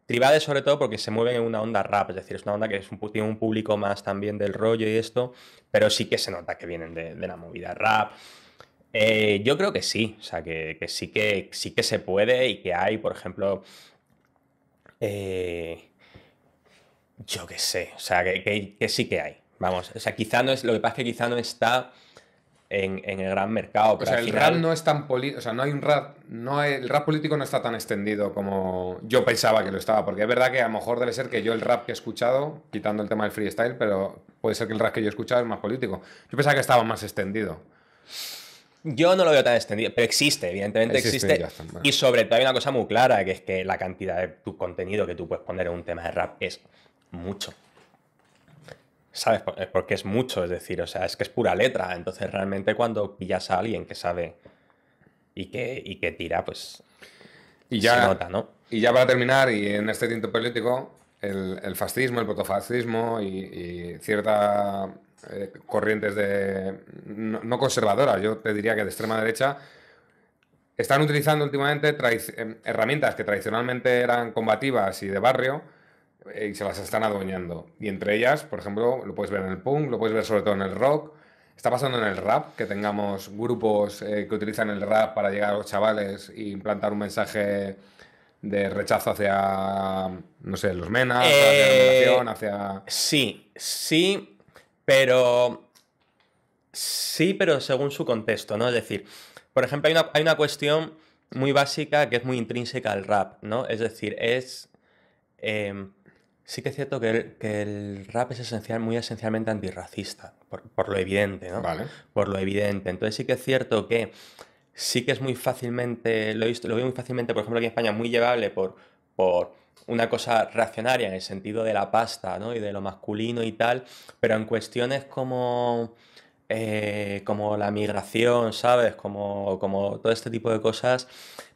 Tribade sobre todo porque se mueven en una onda rap, es decir, es una onda que es un, tiene un público más también del rollo y esto, pero sí que se nota que vienen de, de la movida rap. Eh, yo creo que sí, o sea, que, sí que sí que se puede y que hay, por ejemplo, eh, yo qué sé, o sea, que, sí que hay. Vamos, o sea, quizá no es, lo que pasa es que quizá no está en, el gran mercado. o sea, el rap no es tan político, o sea, no hay un rap, no el rap político no está tan extendido como yo pensaba que lo estaba, porque es verdad que a lo mejor debe ser que yo el rap que he escuchado, quitando el tema del freestyle, pero puede ser que el rap que yo he escuchado es más político. Yo pensaba que estaba más extendido. Yo no lo veo tan extendido, pero existe, evidentemente existe. y sobre todo hay una cosa muy clara, que es que la cantidad de tu contenido que tú puedes poner en un tema de rap es mucho. ¿Sabes? Porque es mucho, es decir, o sea, es que es pura letra. Entonces, realmente cuando pillas a alguien que sabe y que, que tira, pues y ya, se nota, ¿no? Y ya para terminar, y en este tinto político, el, fascismo, el protofascismo y, y cierta eh, corrientes de. No, conservadoras, yo te diría que de extrema derecha. Están utilizando últimamente em, herramientas que tradicionalmente eran combativas y de barrio eh, y se las están adueñando. Y entre ellas, por ejemplo, lo puedes ver en el punk, lo puedes ver sobre todo en el rock. Está pasando en el rap, que tengamos grupos eh, que utilizan el rap para llegar a los chavales e implantar un mensaje de rechazo hacia, no sé, los menas, hacia hacia... Sí, sí, pero sí, pero según su contexto, ¿no? Es decir, por ejemplo, hay una, cuestión muy básica que es muy intrínseca al rap, ¿no? Es decir, es... Em, sí que es cierto que el, rap es esencial, muy esencialmente antirracista, por, lo evidente, ¿no? Vale. Por lo evidente. Entonces sí que es cierto que sí que es muy fácilmente, lo, he visto, lo veo muy fácilmente, por ejemplo, aquí en España, muy llevable por, por una cosa reaccionaria en el sentido de la pasta ¿no? y de lo masculino y tal, pero en cuestiones como, eh, como la migración, ¿sabes? Como, como todo este tipo de cosas,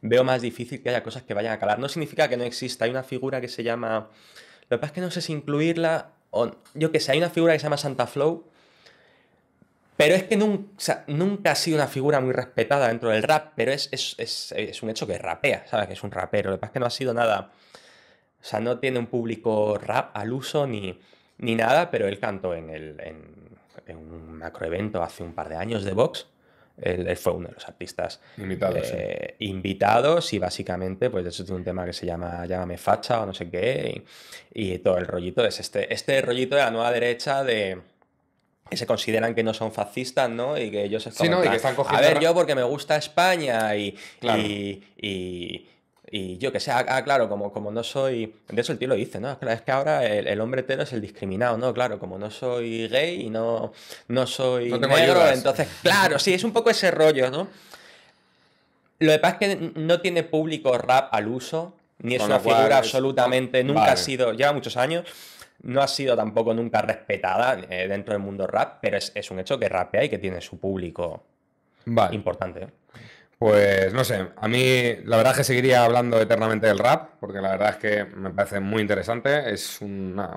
veo más difícil que haya cosas que vayan a calar. No significa que no exista, hay una figura que se llama... Lo que pasa es que no sé si incluirla o... Yo que sé, hay una figura que se llama Santa Flow, pero es que nunca, ha sido una figura muy respetada dentro del rap, pero es, es un hecho que rapea, ¿sabes? Que es un rapero. Lo que pasa es que no ha sido nada o sea, no tiene un público rap al uso ni, ni nada, pero él cantó en, el, en, un macroevento hace un par de años de Vox. Él, fue uno de los artistas invitados, eh, invitados y básicamente pues eso es un tema que se llama Llámame facha o no sé qué y, todo el rollito es este, este rollito de la nueva derecha de, que se consideran que no son fascistas, ¿no? Y que ellos están cogiendo... A ver, yo porque me gusta España y, y, y yo que sé, ah, ah, claro, como, como no soy. De eso el tío lo dice, ¿no? Es que ahora el, hombre hetero es el discriminado, ¿no? Claro, como no soy gay y no, no soy negro, entonces, claro, sí, es un poco ese rollo, ¿no? Lo de pasa es que no tiene público rap al uso, ni es una figura absolutamente, nunca ha sido, lleva muchos años, no ha sido tampoco nunca respetada eh, dentro del mundo rap, pero es, un hecho que rapea y que tiene su público importante. ¿no? ¿eh? Pues no sé, a mí la verdad es que seguiría hablando eternamente del rap, porque la verdad es que me parece muy interesante, es una,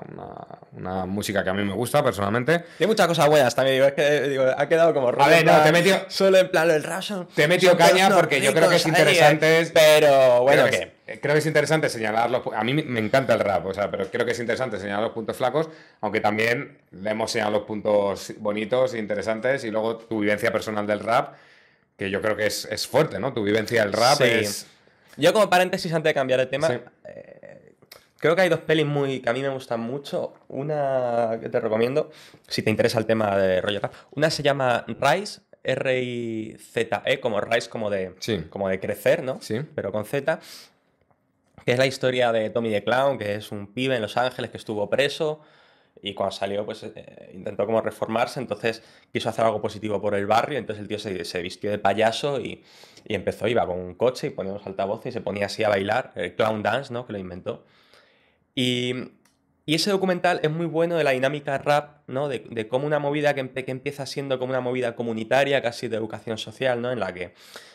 música que a mí me gusta personalmente. Hay muchas cosas buenas también, digo, es que ha quedado como A Solo en plan el rap Te metió caña porque yo creo que es ¿eh? interesante... pero bueno, creo que, eh, es, interesante señalar A mí me encanta el rap, pero creo que es interesante señalar los puntos flacos, aunque también le hemos señalado los puntos bonitos, e interesantes, y luego tu vivencia personal del rap que yo creo que es, fuerte, ¿no? Tu vivencia del rap Yo como paréntesis antes de cambiar el tema, eh, creo que hay dos pelis muy que a mí me gustan mucho. Una que te recomiendo, si te interesa el tema de rollo rap. Una se llama Rise, R-I-Z-E, como Rise, como de, como de crecer, ¿no? Sí. Pero con Z. Que es la historia de Tommy the Clown, que es un pibe en Los Ángeles que estuvo preso y cuando salió, pues eh, intentó como reformarse, entonces quiso hacer algo positivo por el barrio, entonces el tío se, vistió de payaso y, y, empezó, iba con un coche y ponía unos altavoces y se ponía así a bailar, el clown dance, ¿no? Que lo inventó. Y, y ese documental es muy bueno de la dinámica rap, ¿no? De, de cómo una movida que, empieza siendo como una movida comunitaria, casi de educación social, ¿no? En la que,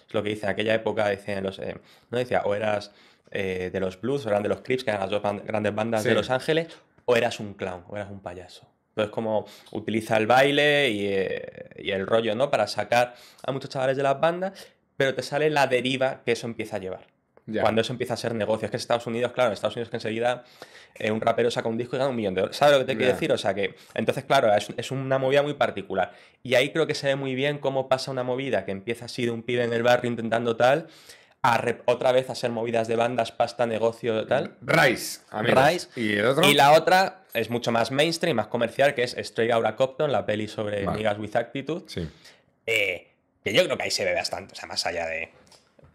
es lo que dice, en aquella época decían los... Eh, ¿no? Decía, o eras... Eh, de los blues, o eran de los Crips, que eran las dos grandes bandas de Los Ángeles, o eras un clown, o eras un payaso. Entonces, como utiliza el baile eh, y, el rollo, ¿no? Para sacar a muchos chavales de las bandas, pero te sale la deriva que eso empieza a llevar. Cuando eso empieza a ser negocio. Es que en Estados Unidos, claro, en Estados Unidos que enseguida eh, un rapero saca un disco y gana un millón de dólares. ¿Sabes lo que te quiero decir? O sea que, entonces, claro, es, es, una movida muy particular. Y ahí creo que se ve muy bien cómo pasa una movida que empieza así de un pibe en el barrio intentando tal otra vez a ser movidas de bandas, pasta, negocio, tal. Rice, Rice. ¿Y, el y la otra es mucho más mainstream, más comercial, que es Stray Outta Copton, la peli sobre Amigas with Actitude. Sí. Eh, que yo creo que ahí se ve bastante, o sea, más allá de...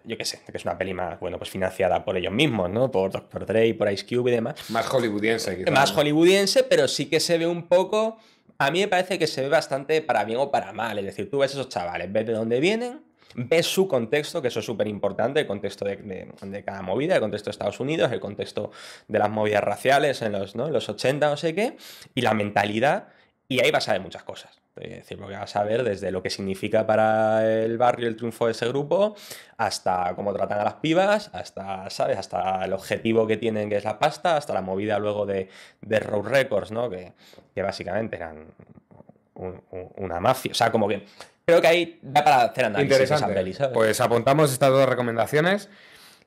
Yo qué sé, que es una peli más, bueno, pues financiada por ellos mismos, ¿no? Por Dr. Dre, por Ice Cube y demás. Más hollywoodiense, quizás. Más hollywoodiense, pero sí que se ve un poco... A mí me parece que se ve bastante para bien o para mal. Es decir, tú ves esos chavales, ves de dónde vienen, ves su contexto, que eso es súper importante, el contexto de, de, cada movida, el contexto de Estados Unidos, el contexto de las movidas raciales en los, ¿no? los 80, no sé qué, y la mentalidad, y ahí vas a ver muchas cosas. Es decir, que vas a ver desde lo que significa para el barrio el triunfo de ese grupo, hasta cómo tratan a las pibas, hasta, ¿sabes? Hasta el objetivo que tienen, que es la pasta, hasta la movida luego de, de Road Records, ¿no? Que, que básicamente eran una mafia. O sea, como que creo que ahí da para hacer análisis Interesante. Pues apuntamos estas dos recomendaciones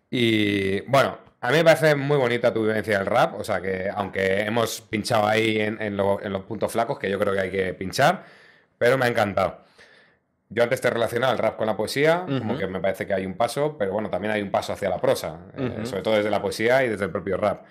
y bueno, a mí me parece muy bonita tu vivencia del rap, o sea que aunque hemos pinchado ahí en, los puntos flacos que yo creo que hay que pinchar, pero me ha encantado. Yo antes te relacionado el rap con la poesía, como que me parece que hay un paso, pero bueno, también hay un paso hacia la prosa, eh, sobre todo desde la poesía y desde el propio rap.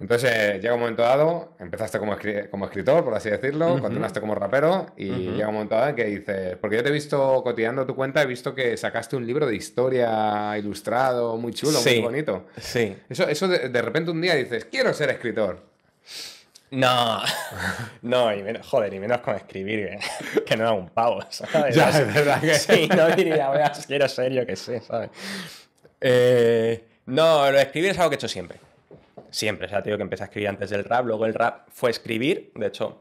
Entonces llega un momento dado, empezaste como, escritor, por así decirlo, continuaste como rapero y llega un momento dado en que dices, porque yo te he visto cotillando tu cuenta, he visto que sacaste un libro de historia ilustrado, muy chulo, muy bonito. Sí. Eso, eso de, repente un día dices, quiero ser escritor. No, no, y menos, joder, y menos con escribir, que, no da un pavo, ¿sabes? Ya, es verdad Sí, no diría, quiero ser yo que sé, ¿sabes? Eh, no, lo escribir es algo que he hecho siempre siempre, o sea, tío, que empecé a escribir antes del rap, luego el rap fue escribir, de hecho,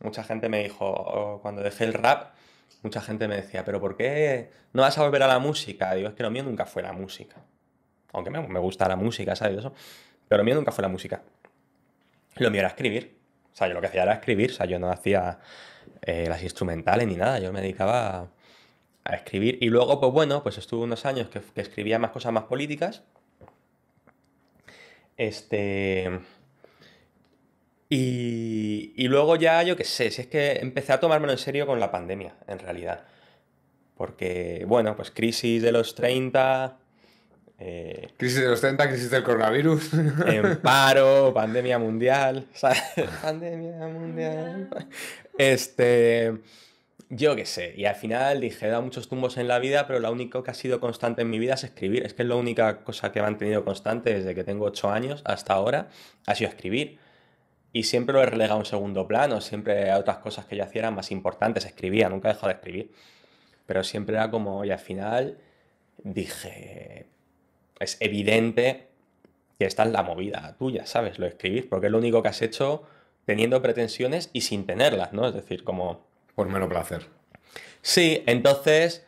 mucha gente me dijo, oh, cuando dejé el rap, mucha gente me decía, pero ¿por qué no vas a volver a la música? Digo, es que lo mío nunca fue la música, aunque me, gusta la música, ¿sabes? Eso, pero lo mío nunca fue la música, lo mío era escribir, o sea, yo lo que hacía era escribir, o sea, yo no hacía eh, las instrumentales ni nada, yo me dedicaba... A, escribir y luego pues bueno pues estuve unos años que, que escribía más cosas más políticas este. Y, y luego ya, yo qué sé, si es que empecé a tomármelo en serio con la pandemia, en realidad. Porque, bueno, pues crisis de los 30, eh, crisis de los 30, crisis del coronavirus. En paro, pandemia mundial. ¿sabes? pandemia mundial. Este yo qué sé, y al final dije, he dado muchos tumbos en la vida, pero lo único que ha sido constante en mi vida es escribir. Es que es la única cosa que me ha mantenido constante desde que tengo ocho años hasta ahora, ha sido escribir. Y siempre lo he relegado a un segundo plano, siempre a otras cosas que yo hacía más importantes, escribía, nunca he dejado de escribir. Pero siempre era como, y al final dije, es evidente que esta es la movida tuya, ¿sabes? Lo escribir, porque es lo único que has hecho teniendo pretensiones y sin tenerlas, ¿no? Es decir, como por menos placer. Sí, entonces,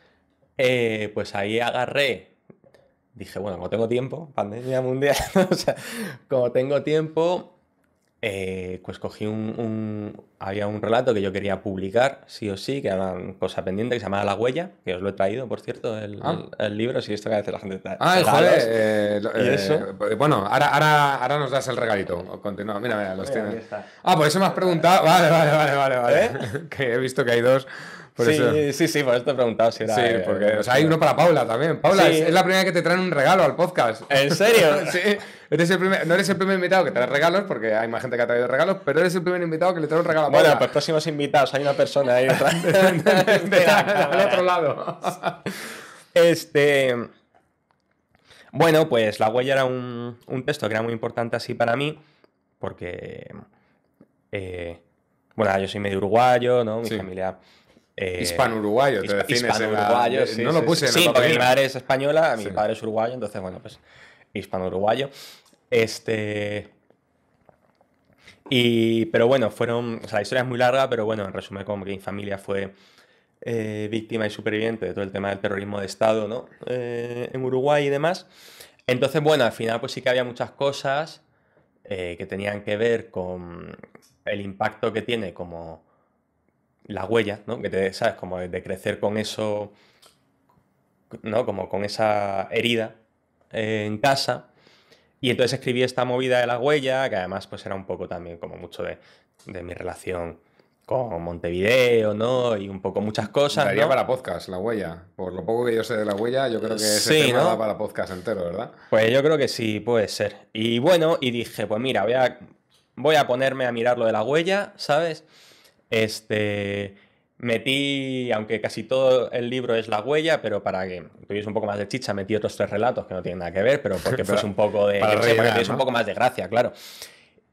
eh, pues ahí agarré. Dije, bueno, como tengo tiempo, pandemia mundial, o sea, como tengo tiempo, eh, pues cogí un, Había un relato que yo quería publicar, sí o sí, que era cosa pendiente, que se llamaba La Huella, que os lo he traído, por cierto, el, ah. el, libro, si esto que a veces la gente está... Ah, joder, eh, eh bueno, ahora, ahora, ahora, nos das el regalito, continúa, mira, mira, los tienes. Ah, por eso me has preguntado, vale, vale, vale, vale, ¿Eh? que he visto que hay dos... sí, sí, sí, por esto he preguntado si era. Sí, porque o sea, hay uno para Paula también. Paula, es, la primera que te traen un regalo al podcast. ¿En serio? sí no eres el primer invitado que trae regalos, porque hay más gente que ha traído regalos, pero eres el primer invitado que le trae un regalo a Bueno, pues próximos invitados, hay una persona ahí detrás. al otro lado. este. Bueno, pues La Huella era un, texto que era muy importante así para mí, porque. Eh, bueno, yo soy medio uruguayo, ¿no? Mi familia. Eh, hispano-uruguayo, No lo puse en Sí, porque mi madre es española, mi padre es uruguayo, entonces, bueno, pues hispano-uruguayo. Este. Y, pero bueno, fueron. O sea, la historia es muy larga, pero bueno, en resumen, como que mi familia fue eh, víctima y superviviente de todo el tema del terrorismo de Estado, ¿no? Eh, en Uruguay y demás. Entonces, bueno, al final, pues sí que había muchas cosas eh, que tenían que ver con el impacto que tiene como la huella, ¿no? Que te, sabes, como de crecer con eso, ¿no? Como con esa herida en casa y entonces escribí esta movida de la huella, que además pues era un poco también como mucho de, mi relación con Montevideo, ¿no? Y un poco muchas cosas. sería para podcast, la huella. Por lo poco que yo sé de la huella, yo creo que es sí, ¿no? para podcast entero, ¿verdad? Pues yo creo que sí, puede ser. Y bueno, y dije, pues mira, voy voy a ponerme a mirar lo de la huella, ¿sabes? Este. Metí, aunque casi todo el libro es la huella, pero para que tuviese un poco más de chicha, metí otros tres relatos que no tienen nada que ver, pero porque es un poco de. Para un poco más de gracia, claro.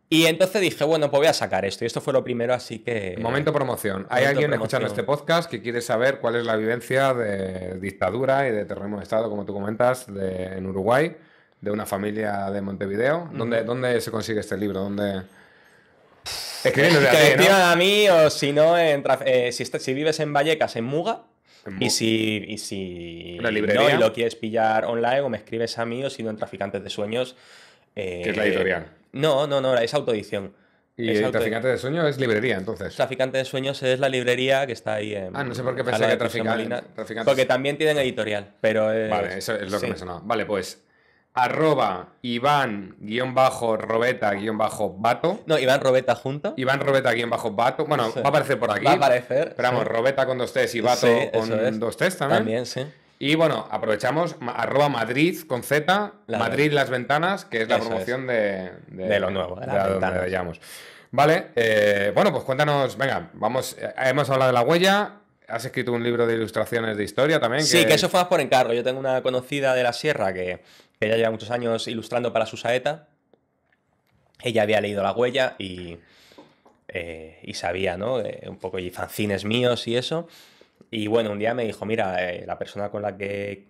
Y entonces dije, bueno, pues voy a sacar esto. Y esto fue lo primero, así que. Momento promoción. Hay alguien escuchando este podcast que quiere saber cuál es la vivencia de dictadura y de terrorismo de Estado, como tú comentas, en Uruguay, de una familia de Montevideo. ¿Dónde, ¿Dónde se consigue este libro? ¿Dónde.? Escribiéndole que a, a mí, o si no, eh, si, vives en Vallecas, en Muga, y si, y si y lo quieres pillar online o me escribes a mí o si no en Traficantes de Sueños. Eh, es la editorial. No, no, no, es autoedición. ¿Y es Traficantes de Sueños es librería entonces? traficante de Sueños es la librería que está ahí en. Ah, no sé por qué pensé que traficantes, Porque también tienen editorial, pero. vale, eso es lo que me sonaba. Vale, pues arroba Iván-Robeta-Bato. No, Iván Robeta junto. Iván Robeta-Bato. Bueno, va a aparecer por aquí. Va a aparecer. Esperamos, Robeta con dos T's y Bato con dos T's también. También, sí. Y bueno, aprovechamos arroba Madrid con Z, Madrid las ventanas, que es la promoción De, de, lo nuevo, de, donde Vale, eh, bueno, pues cuéntanos, venga, vamos, eh, hemos hablado de la huella, has escrito un libro de ilustraciones de historia también. Sí, que, eso fue por encargo. Yo tengo una conocida de la sierra que que lleva muchos años ilustrando para su saeta, Ella había leído La huella y, eh, y sabía, ¿no? un poco y fanzines míos y eso. Y bueno, un día me dijo, mira, eh, la persona con la que,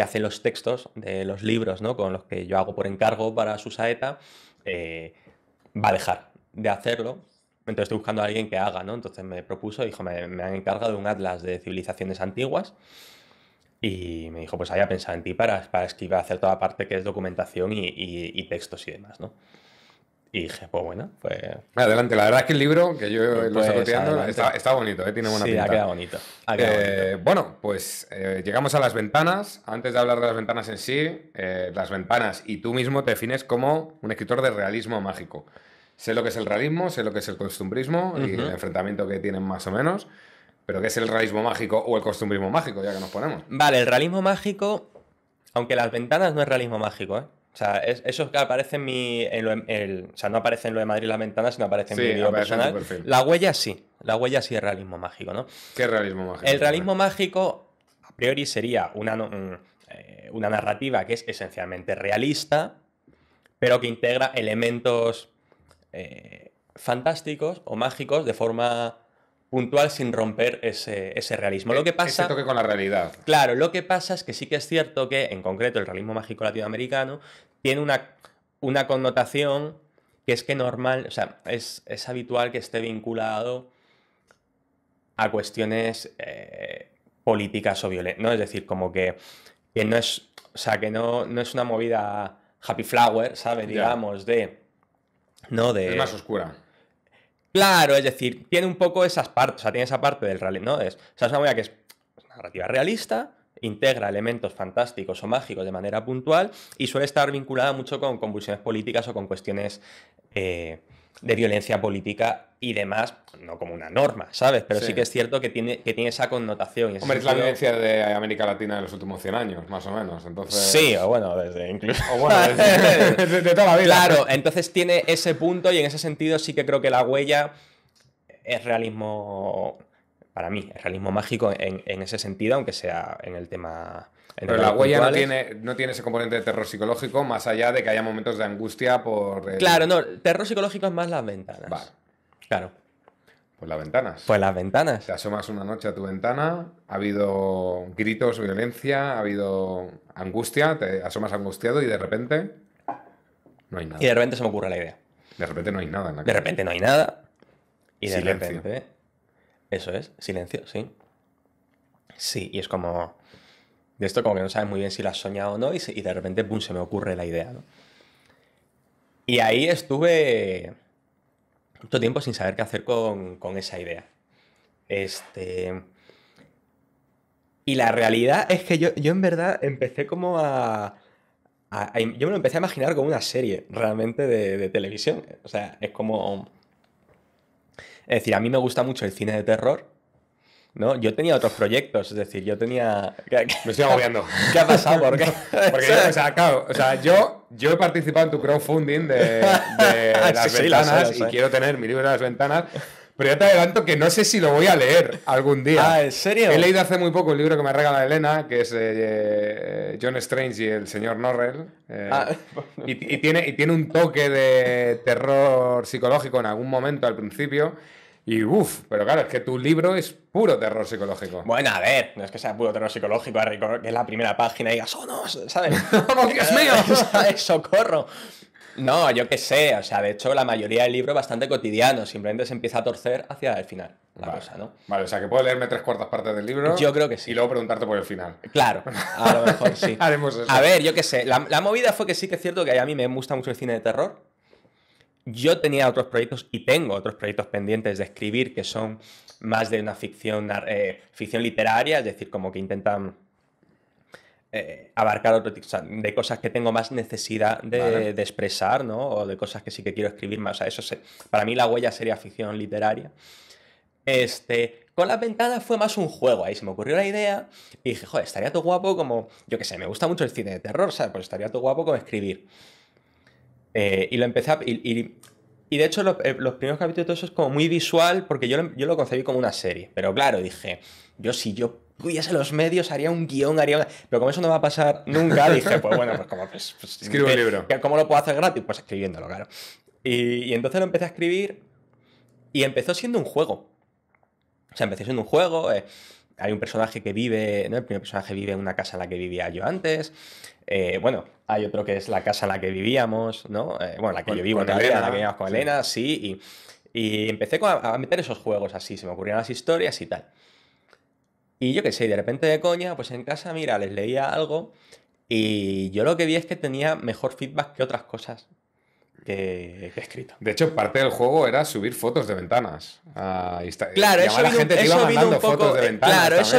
hace los textos de los libros, ¿no? Con los que yo hago por encargo para su saeta, eh, va a dejar de hacerlo. Entonces estoy buscando a alguien que haga, ¿no? Entonces me propuso, dijo, me, me han encargado un atlas de civilizaciones antiguas. Y me dijo, pues había pensado en ti para, para escribir, hacer toda la parte que es documentación y, y, textos y demás, ¿no? Y dije, pues bueno, pues... Adelante, la verdad es que el libro, que yo lo estoy pues está, está, bonito, ¿eh? tiene buena sí, ha quedado eh, bonito. Bueno, pues eh, llegamos a las ventanas. Antes de hablar de las ventanas en sí, eh, las ventanas, y tú mismo te defines como un escritor de realismo mágico. Sé lo que es el realismo, sé lo que es el costumbrismo y el enfrentamiento que tienen más o menos. ¿Pero qué es el realismo mágico o el costumbrismo mágico, ya que nos ponemos? Vale, el realismo mágico, aunque las ventanas no es realismo mágico, ¿eh? O sea, eso que aparece en mi. el, o sea, no aparece en lo de Madrid las ventanas, sino aparece en mi video personal. la huella sí. La huella sí es realismo mágico, ¿no? ¿Qué realismo mágico? El realismo mágico, a priori, sería una, eh, una narrativa que es esencialmente realista, pero que integra elementos eh, fantásticos o mágicos de forma puntual sin romper ese, realismo. Lo que eh, pasa... con la realidad. Claro, lo que pasa es que sí que es cierto que, en concreto, el realismo mágico latinoamericano tiene una, una connotación que es que normal, o sea, es, habitual que esté vinculado a cuestiones eh, políticas o violentas, ¿no? Es decir, como que, no es, o sea, que no, no es una movida happy flower, ¿sabes? Digamos, de... No, de... Es más oscura. Claro, es decir, tiene un poco esas partes, o sea, tiene esa parte del realismo, ¿no? Es, o sea, es una movida que es pues, narrativa realista, integra elementos fantásticos o mágicos de manera puntual y suele estar vinculada mucho con convulsiones políticas o con cuestiones eh, de violencia política y demás, no como una norma, ¿sabes? Pero sí, que es cierto que tiene, que tiene esa connotación. Hombre, es la violencia de América Latina en los últimos 100 años, más o menos. Entonces... Sí, o bueno, desde incluso... O bueno, desde... toda la vida. Claro, entonces tiene ese punto y en ese sentido sí que creo que la huella es realismo, para mí, es realismo mágico en ese sentido, aunque sea en el tema pero la huella no tiene, ese componente de terror psicológico, más allá de que haya momentos de angustia por. Claro, no, terror psicológico es más las ventanas. Claro. Pues las ventanas. Pues las ventanas. Te asomas una noche a tu ventana, ha habido gritos, violencia, ha habido angustia, te asomas angustiado y de repente no hay nada. Y de repente se me ocurre la idea. De repente no hay nada. En la de repente no hay nada. Y de repente... Eso es, silencio, sí. Sí, y es como de esto como que no sabes muy bien si la has soñado o no y, de repente, pum, se me ocurre la idea, ¿no? Y ahí estuve mucho tiempo sin saber qué hacer con, esa idea. Este... Y la realidad es que yo, yo en verdad empecé como a, Yo me lo empecé a imaginar como una serie realmente de, de televisión. O sea, es como... Es decir, a mí me gusta mucho el cine de terror, ¿no? Yo tenía otros proyectos, es decir, yo tenía... Me estoy agobiando. ¿Qué ha pasado? Porque yo, o sea, claro, yo, yo he participado en tu crowdfunding de, las ventanas y quiero tener mi libro de las ventanas, pero ya te adelanto que no sé si lo voy a leer algún día. Ah, ¿en serio? He leído hace muy poco un libro que me regala Elena, que es eh, John Strange y el señor Norrell. Eh, ah. y, tiene, y tiene un toque de terror psicológico en algún momento al principio y uff, pero claro, es que tu libro es puro terror psicológico. Bueno, a ver, no es que sea puro terror psicológico, que es la primera página y digas, ¡oh no! ¿Sabes? ¡Oh, Dios mío! ¡Socorro! No, yo qué sé, o sea, de hecho la mayoría del libro es bastante cotidiano, simplemente se empieza a torcer hacia el final, la cosa, ¿no? Vale, o sea, que puedo leerme tres cuartas partes del libro. Yo creo que sí. Y luego preguntarte por el final. Claro, a lo mejor sí. Haremos eso. A ver, yo qué sé, la, la, movida fue que sí que es cierto que a mí me gusta mucho el cine de terror, yo tenía otros proyectos y tengo otros proyectos pendientes de escribir que son más de una ficción, eh, ficción literaria, es decir, como que intentan eh, abarcar otro tipo, de cosas que tengo más necesidad de, expresar, ¿no? O de cosas que sí que quiero escribir más. O eso para mí la huella sería ficción literaria. Este, con las ventanas fue más un juego. Ahí se me ocurrió la idea y dije, joder, estaría todo guapo como, yo qué sé, me gusta mucho el cine de terror, ¿sabes? Pues estaría todo guapo como escribir. Eh, y lo empecé a, y, de hecho eh, los, primeros capítulos de eso es como muy visual porque yo, yo lo concebí como una serie. Pero claro, dije, yo si yo huyese los medios, haría un guión, haría Pero como eso no va a pasar nunca, dije, pues bueno, pues como... Pues, pues un libro. ¿Cómo lo puedo hacer gratis? Pues escribiéndolo, claro. Y, entonces lo empecé a escribir y empezó siendo un juego. O sea, empezó siendo un juego... Eh, hay un personaje que vive, ¿no? El primer personaje vive en una casa en la que vivía yo antes. Eh, bueno, hay otro que es la casa en la que vivíamos, ¿no? Eh, bueno, la que yo vivo todavía, la que vivíamos con Elena, sí. Y, empecé a, meter esos juegos así, se me ocurrían las historias y tal. Y yo qué sé, de repente de coña, pues en casa, mira, les leía algo y yo lo que vi es que tenía mejor feedback que otras cosas que, escrito. De hecho, parte del juego era subir fotos de ventanas. A claro, eso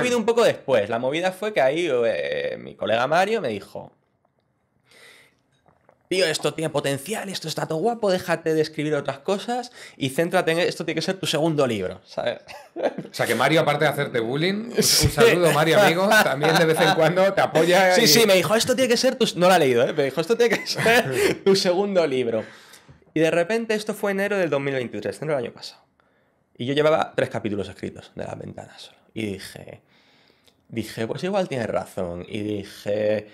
vino, un poco. después. La movida fue que ahí eh, mi colega Mario me dijo: tío, esto tiene potencial, esto está todo guapo, déjate de escribir otras cosas y céntrate en esto, tiene que ser tu segundo libro, ¿sabes? O sea que Mario, aparte de hacerte bullying, un saludo Mario, amigo, también de vez en cuando te apoya. Y... Sí, sí, me dijo, esto tiene que ser tu... No lo he leído, ¿eh? me dijo, esto tiene que ser tu segundo libro. Y de repente esto fue enero del 2023, enero del año pasado. Y yo llevaba tres capítulos escritos de las ventanas solo. Y dije, dije, pues igual tienes razón. Y dije,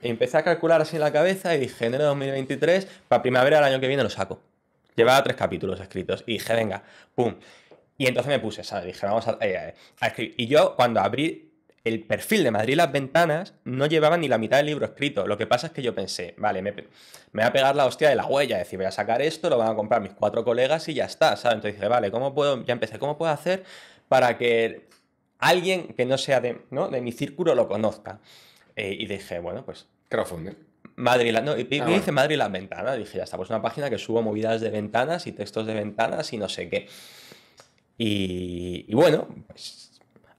empecé a calcular así en la cabeza y dije, enero de 2023, para primavera del año que viene lo saco. Llevaba tres capítulos escritos y dije, venga, pum. Y entonces me puse, ¿sabes? Dije, vamos a, eh, eh, escribir. Y yo cuando abrí el perfil de Madrid Las Ventanas no llevaba ni la mitad del libro escrito. Lo que pasa es que yo pensé, vale, me, voy a pegar la hostia de la huella, es decir, voy a sacar esto, lo van a comprar mis cuatro colegas y ya está, ¿sabes? Entonces dije, vale, ¿cómo puedo? Ya empecé, ¿cómo puedo hacer para que alguien que no sea ¿no? de mi círculo lo conozca? Eh, y dije, bueno, pues. Crowdfunding. Madrid, no, y, ah, Madrid las ventanas. Dije, ya está, pues una página que subo movidas de ventanas y textos de ventanas y no sé qué. Y, y bueno, pues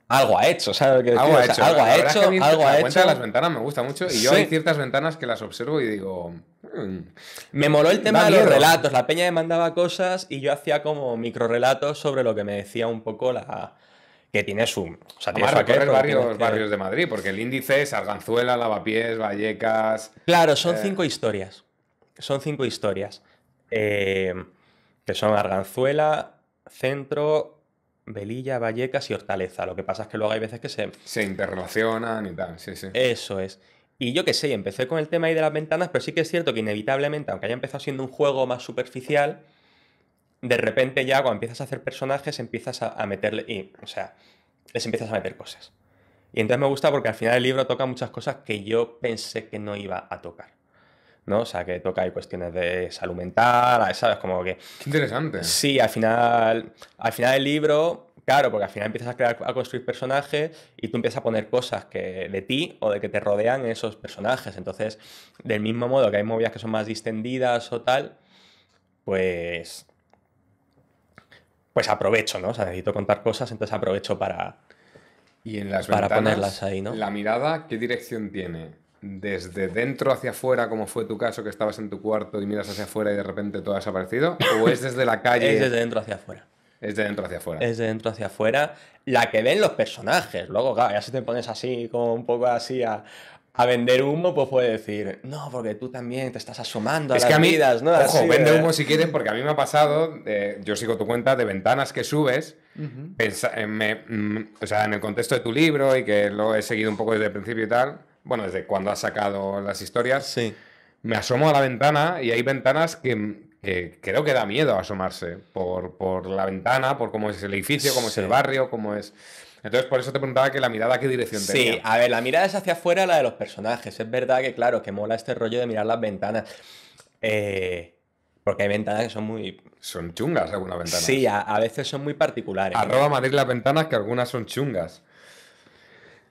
algo ha hecho, ¿sabes? Que algo, ha hecho, algo ha hecho, algo ha hecho. de las ventanas me gusta mucho y yo hay ciertas ventanas que las observo y digo... Mm, me moló el tema de los relatos, la peña me mandaba cosas y yo hacía como microrelatos sobre lo que me decía un poco la, que tiene su. O sea, tiene varios barrios de Madrid, porque el índice es Arganzuela, Lavapiés, Vallecas. Claro, son eh, cinco historias. Son cinco historias. Eh, que son Arganzuela, Centro, Velilla, Vallecas y Hortaleza. Lo que pasa es que luego hay veces que se. Se interrelacionan y tal, sí, sí. Eso es. Y yo qué sé, empecé con el tema ahí de las ventanas, pero sí que es cierto que inevitablemente, aunque haya empezado siendo un juego más superficial, de repente ya cuando empiezas a hacer personajes empiezas a, meterle, y, o sea, les empiezas a meter cosas. Y entonces me gusta porque al final el libro toca muchas cosas que yo pensé que no iba a tocar. ¿no? O sea, que toca hay cuestiones de salud mental, ¿sabes? Como que... interesante. Sí, al final, al final del libro, claro, porque al final empiezas a, crear, a construir personajes y tú empiezas a poner cosas que de ti o de que te rodean esos personajes. Entonces, del mismo modo que hay movidas que son más distendidas o tal, pues pues aprovecho, ¿no? O sea, necesito contar cosas, entonces aprovecho para, y en las ventanas, ponerlas ahí, ¿no? La mirada, ¿qué dirección tiene? ¿Desde dentro hacia afuera, como fue tu caso, que estabas en tu cuarto y miras hacia afuera y de repente todo ha desaparecido? ¿O es desde la calle? es desde dentro hacia afuera. Es de dentro hacia afuera. Es de dentro hacia afuera. La que ven los personajes. Luego, claro, ya si te pones así, como un poco así a, a vender humo, pues puede decir, no, porque tú también te estás asomando a las que vidas, ¿no? Ojo, vende humo si quieres, porque a mí me ha pasado, yo sigo tu cuenta de ventanas que subes, eh, mm, o sea, en el contexto de tu libro y que lo he seguido un poco desde el principio y tal, bueno, desde cuando has sacado las historias, me asomo a la ventana y hay ventanas que, creo que da miedo asomarse por, la ventana, por cómo es el edificio, cómo es el barrio, cómo es... Entonces, por eso te preguntaba que la mirada, ¿a ¿qué dirección tenía? Sí, a ver, la mirada es hacia afuera la de los personajes. Es verdad que, claro, que mola este rollo de mirar las ventanas. Eh, porque hay ventanas que son muy. Son chungas algunas ventanas. Sí, a, veces son muy particulares. Arroba Madrid las ventanas, que algunas son chungas.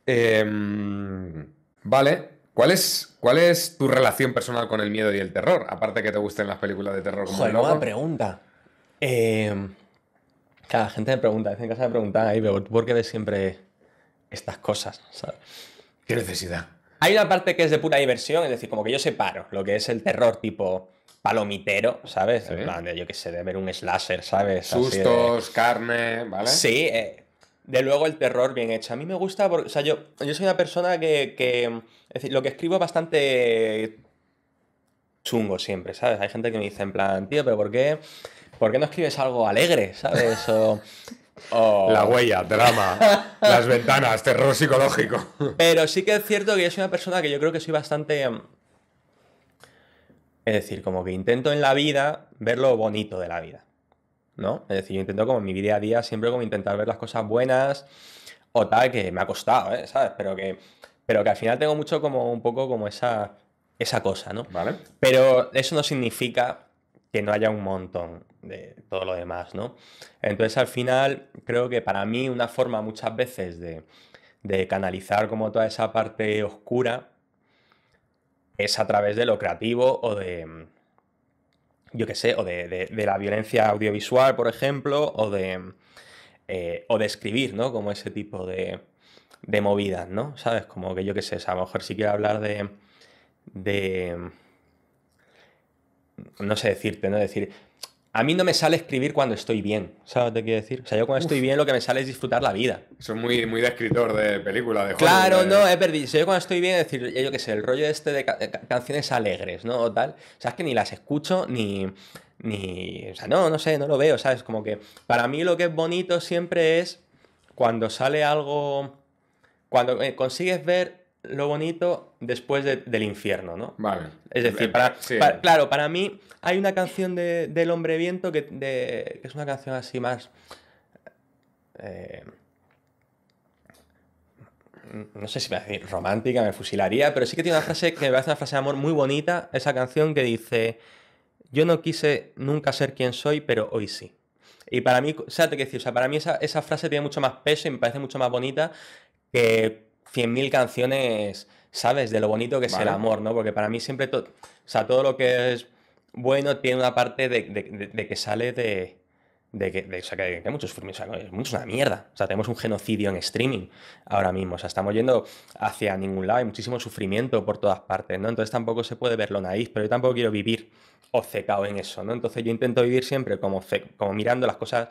Em, vale. ¿Cuál es, ¿Cuál es tu relación personal con el miedo y el terror? Aparte que te gusten las películas de terror. como Joder, buena pregunta. Eh, la gente me pregunta, en casa me preguntan, ¿por qué ves siempre estas cosas? ¿Qué necesidad? Hay una parte que es de pura diversión, es decir, como que yo separo lo que es el terror tipo palomitero, ¿sabes? plan yo qué sé, de ver un slasher, ¿sabes? Sustos, carne, ¿vale? Sí, eh, de luego el terror bien hecho. A mí me gusta, o sea, yo, yo soy una persona que, que, decir, lo que escribo es bastante chungo siempre, ¿sabes? Hay gente que me dice en plan, tío, pero ¿por qué? ¿por qué no escribes algo alegre, sabes? La huella, drama, las ventanas, terror psicológico. Pero sí que es cierto que yo soy una persona que yo creo que soy bastante... Em, es decir, como que intento en la vida ver lo bonito de la vida, ¿no? Es decir, yo intento como en mi día a día siempre como intentar ver las cosas buenas o tal, que me ha costado, ¿eh? ¿sabes? Pero que, pero que al final tengo mucho como un poco como esa, esa cosa, ¿no? Vale. Pero eso no significa que no haya un montón de todo lo demás, ¿no? Entonces al final creo que para mí una forma muchas veces de, canalizar como toda esa parte oscura es a través de lo creativo o de, yo qué sé, o de, la violencia audiovisual, por ejemplo, o de, eh, o de escribir, ¿no? Como ese tipo de, movidas, ¿no? ¿Sabes? Como que yo qué sé, o sea, a lo mejor si quiero hablar de no sé decirte, ¿no? Decir, a mí no me sale escribir cuando estoy bien, ¿sabes te quiero decir? O sea, yo cuando estoy bien lo que me sale es disfrutar la vida. Eso es muy, muy de escritor de película, de Claro, eh. no, es perdido. Yo cuando estoy bien, es decir, yo qué sé, el rollo este de, canciones alegres, ¿no? O tal. O que ni las escucho, ni, ni... O sea, no, no sé, no lo veo, ¿sabes? Como que para mí lo que es bonito siempre es cuando sale algo... Cuando eh, consigues ver lo bonito después del infierno, ¿no? Vale. Es decir, eh, para, claro, para mí hay una canción de, del hombre viento que, es una canción así más... Eh, no sé si me decir romántica, me fusilaría, pero sí que tiene una frase que me parece una frase de amor muy bonita, esa canción que dice, yo no quise nunca ser quien soy, pero hoy sí. Y para mí, o sea, te decir, o sea, para mí esa frase tiene mucho más peso y me parece mucho más bonita que 100.000 canciones, ¿sabes? De lo bonito que es el amor, ¿no? Porque para mí siempre todo, sea, todo lo que es bueno tiene una parte de, que sale de... que, o sea, que, que muchos o sea, es una mierda. O sea, tenemos un genocidio en streaming ahora mismo. O sea, estamos yendo hacia ningún lado. Hay muchísimo sufrimiento por todas partes, ¿no? Entonces tampoco se puede verlo nariz, pero yo tampoco quiero vivir obcecado en eso, ¿no? Entonces yo intento vivir siempre como, como mirando las cosas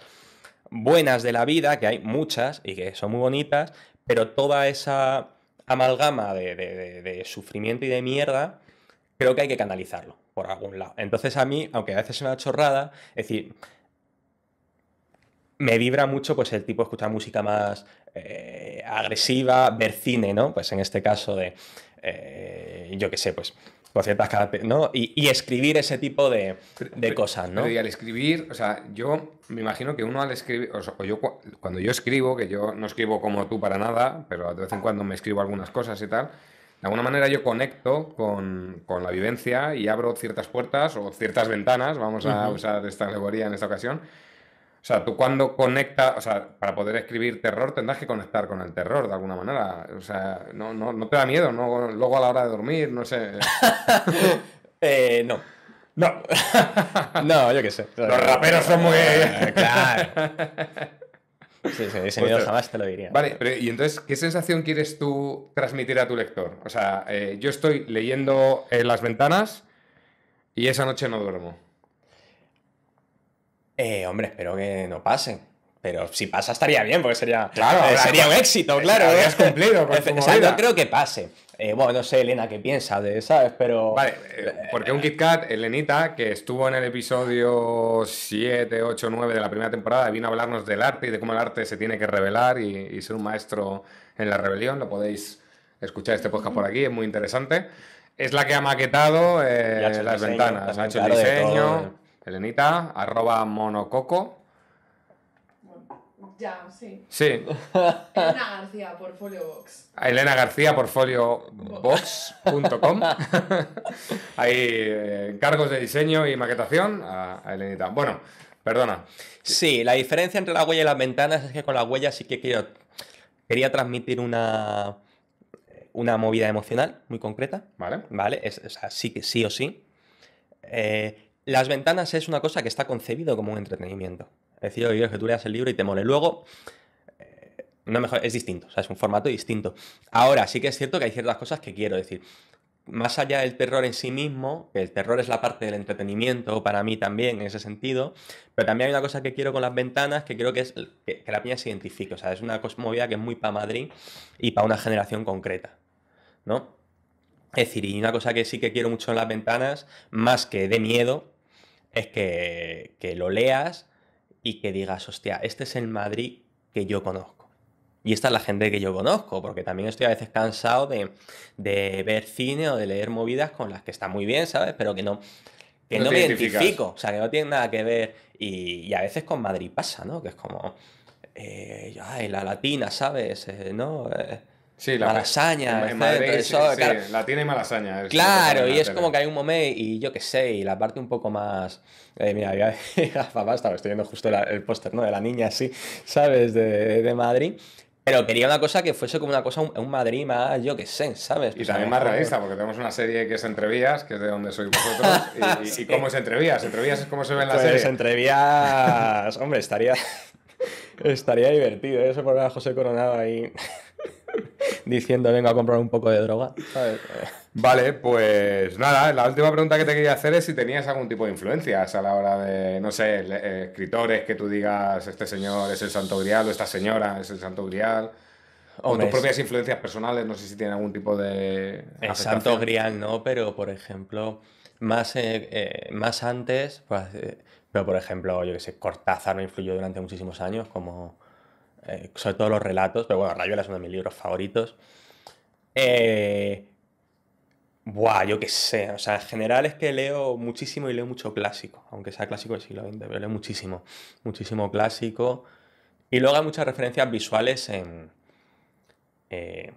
buenas de la vida, que hay muchas y que son muy bonitas, pero toda esa amalgama de, sufrimiento y de mierda, creo que hay que canalizarlo por algún lado. Entonces a mí, aunque a veces es una chorrada, es decir, me vibra mucho pues el tipo de escuchar música más eh, agresiva, ver cine, ¿no? Pues en este caso de, eh, yo qué sé, pues ¿no? Y, escribir ese tipo de, de cosas, ¿no? y al escribir, o sea, yo me imagino que uno al escribir, o yo, cuando yo escribo, que yo no escribo como tú para nada, pero de vez en cuando me escribo algunas cosas y tal, de alguna manera yo conecto con, la vivencia y abro ciertas puertas o ciertas ventanas, vamos a usar esta alegoría en esta ocasión, o sea, tú cuando conectas, o sea, para poder escribir terror tendrás que conectar con el terror de alguna manera. O sea, no, no, no te da miedo, luego a la hora de dormir, no sé. Eh, no. No. no, yo qué sé. Los raperos son muy. Eh, claro. Sí, sí, ese pues, eh, miedo jamás te lo diría. Vale, pero y entonces, ¿qué sensación quieres tú transmitir a tu lector? O sea, yo estoy leyendo en las ventanas y esa noche no duermo. Eh, hombre, espero que no pase. Pero si pasa estaría bien, porque sería, claro, eh, sería un éxito, eh, claro. cumplido no creo que pase. bueno, no sé, Elena, qué piensa de, eso, Pero... Vale, porque un Kit Kat, Elenita, que estuvo en el episodio 7, 8, 9 de la primera temporada, vino a hablarnos del arte y de cómo el arte se tiene que revelar y, ser un maestro en la rebelión. Lo podéis escuchar este podcast por aquí, es muy interesante. Es la que ha maquetado las ventanas, ha hecho el diseño... Elenita, arroba monococo. Ya, sí. Sí. Elena García, Portfolio Box. Elena García, portfoliobox.com. Hay eh, cargos de diseño y maquetación a, Elenita. Bueno, perdona. Sí, la diferencia entre la huella y las ventanas es que con la huella sí que quiero, quería transmitir una, una movida emocional muy concreta. Vale. Vale, es, o sea, sí, sí o sí. Eh, las ventanas es una cosa que está concebido como un entretenimiento. Es decir, oye, que tú leas el libro y te mole. Luego, eh, no mejor, es distinto, es un formato distinto. Ahora, sí que es cierto que hay ciertas cosas que quiero decir. Más allá del terror en sí mismo, el terror es la parte del entretenimiento para mí también en ese sentido, pero también hay una cosa que quiero con las ventanas que creo que es que, la piña se identifique. O sea, es una cosmovía que es muy para Madrid y para una generación concreta, ¿no? Es decir, y una cosa que sí que quiero mucho en las ventanas, más que de miedo, es que, lo leas y que digas, hostia, este es el Madrid que yo conozco. Y esta es la gente que yo conozco, porque también estoy a veces cansado de, ver cine o de leer movidas con las que está muy bien, ¿sabes? Pero que no, que no, me identifico, o sea, que no tiene nada que ver. Y, a veces con Madrid pasa, ¿no? Que es como, eh, ay, la latina, ¿sabes? Eh, no, eh, Sí, la malasaña. claro. y malasaña. claro, y es como que hay un momento, y yo qué sé, y la parte un poco más. Eh, mira, ya, papá estaba, estoy viendo justo el póster, ¿no? De la niña así, ¿sabes? De, de Madrid. Pero quería una cosa que fuese como una cosa, un, Madrid más, yo qué sé, ¿sabes? y también más realista, porque tenemos una serie que es Entrevías, que es de donde soy vosotros. y, cómo es Entrevías? Entrevías es cómo se ve en la pues serie. Entrevías, hombre, estaría, estaría divertido. ¿eh? Eso por por a José Coronado ahí diciendo vengo a comprar un poco de droga. Vale, pues nada, la última pregunta que te quería hacer es si tenías algún tipo de influencias a la hora de, no sé, eh, escritores que tú digas, este señor es el santo grial o esta señora es el santo grial. O tus propias influencias personales, no sé si tiene algún tipo de... El santo grial no, pero por ejemplo, más, eh, eh, más antes, pues, pero por ejemplo, yo que sé, Cortázar me influyó durante muchísimos años como eh, sobre todo los relatos, pero bueno, Rayuela es uno de mis libros favoritos. Eh, buah, yo qué sé, o sea, en general es que leo muchísimo y leo mucho clásico, aunque sea clásico del siglo XX, pero leo muchísimo, muchísimo clásico. Y luego hay muchas referencias visuales en, eh,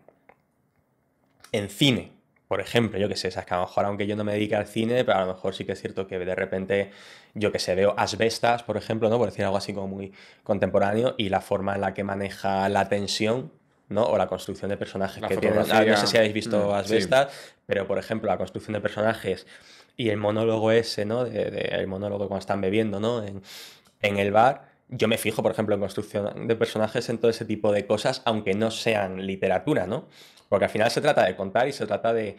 en cine, por ejemplo, yo que sé, es que a lo mejor aunque yo no me dedique al cine, pero a lo mejor sí que es cierto que de repente, yo que sé, veo asbestas, por ejemplo, ¿no? Por decir algo así como muy contemporáneo, y la forma en la que maneja la tensión, ¿no? O la construcción de personajes que ah, no sé si habéis visto mm, asbestas, pero por ejemplo, la construcción de personajes y el monólogo ese, ¿no? el monólogo cuando están bebiendo, ¿no? En, en el bar yo me fijo, por ejemplo, en construcción de personajes, en todo ese tipo de cosas, aunque no sean literatura, ¿no? Porque al final se trata de contar y se trata de,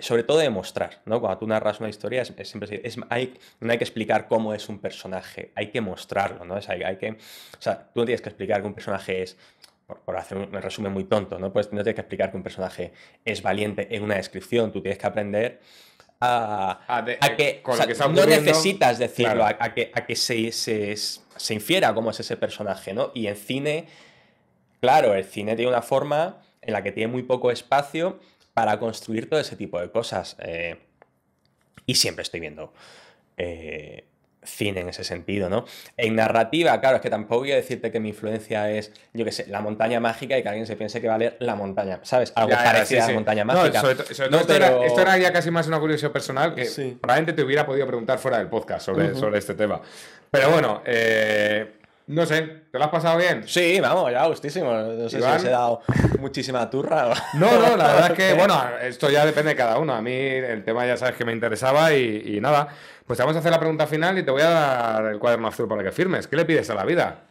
sobre todo de mostrar, ¿no? Cuando tú narras una historia, siempre hay, no hay que explicar cómo es un personaje, hay que mostrarlo, ¿no? Es, hay, hay, que, o sea, tú no tienes que explicar que un personaje es, por, hacer un, resumen muy tonto, ¿no? Pues no tienes que explicar que un personaje es valiente en una descripción, tú tienes que aprender a, ah, que, no necesitas decirlo, a, que, se, se, se infiera cómo es ese personaje, ¿no? Y en cine, claro, el cine tiene una forma en la que tiene muy poco espacio para construir todo ese tipo de cosas. Eh, y siempre estoy viendo eh, cine en ese sentido, ¿no? En narrativa, claro, es que tampoco voy a decirte que mi influencia es, yo qué sé, la montaña mágica y que alguien se piense que va a leer la montaña, ¿sabes? Algo parecido a la montaña mágica. esto, era, ya casi más una curiosidad personal que probablemente te hubiera podido preguntar fuera del podcast sobre, sobre este tema. Pero bueno, eh, no sé, ¿Te lo has pasado bien? Sí, vamos, ya gustísimo. No sé si se ha dado muchísima turra. No, no, la verdad es que, bueno, esto ya depende de cada uno. A mí el tema ya sabes que me interesaba y, y nada. Pues vamos a hacer la pregunta final y te voy a dar el cuaderno azul para que firmes. ¿Qué le pides a la vida?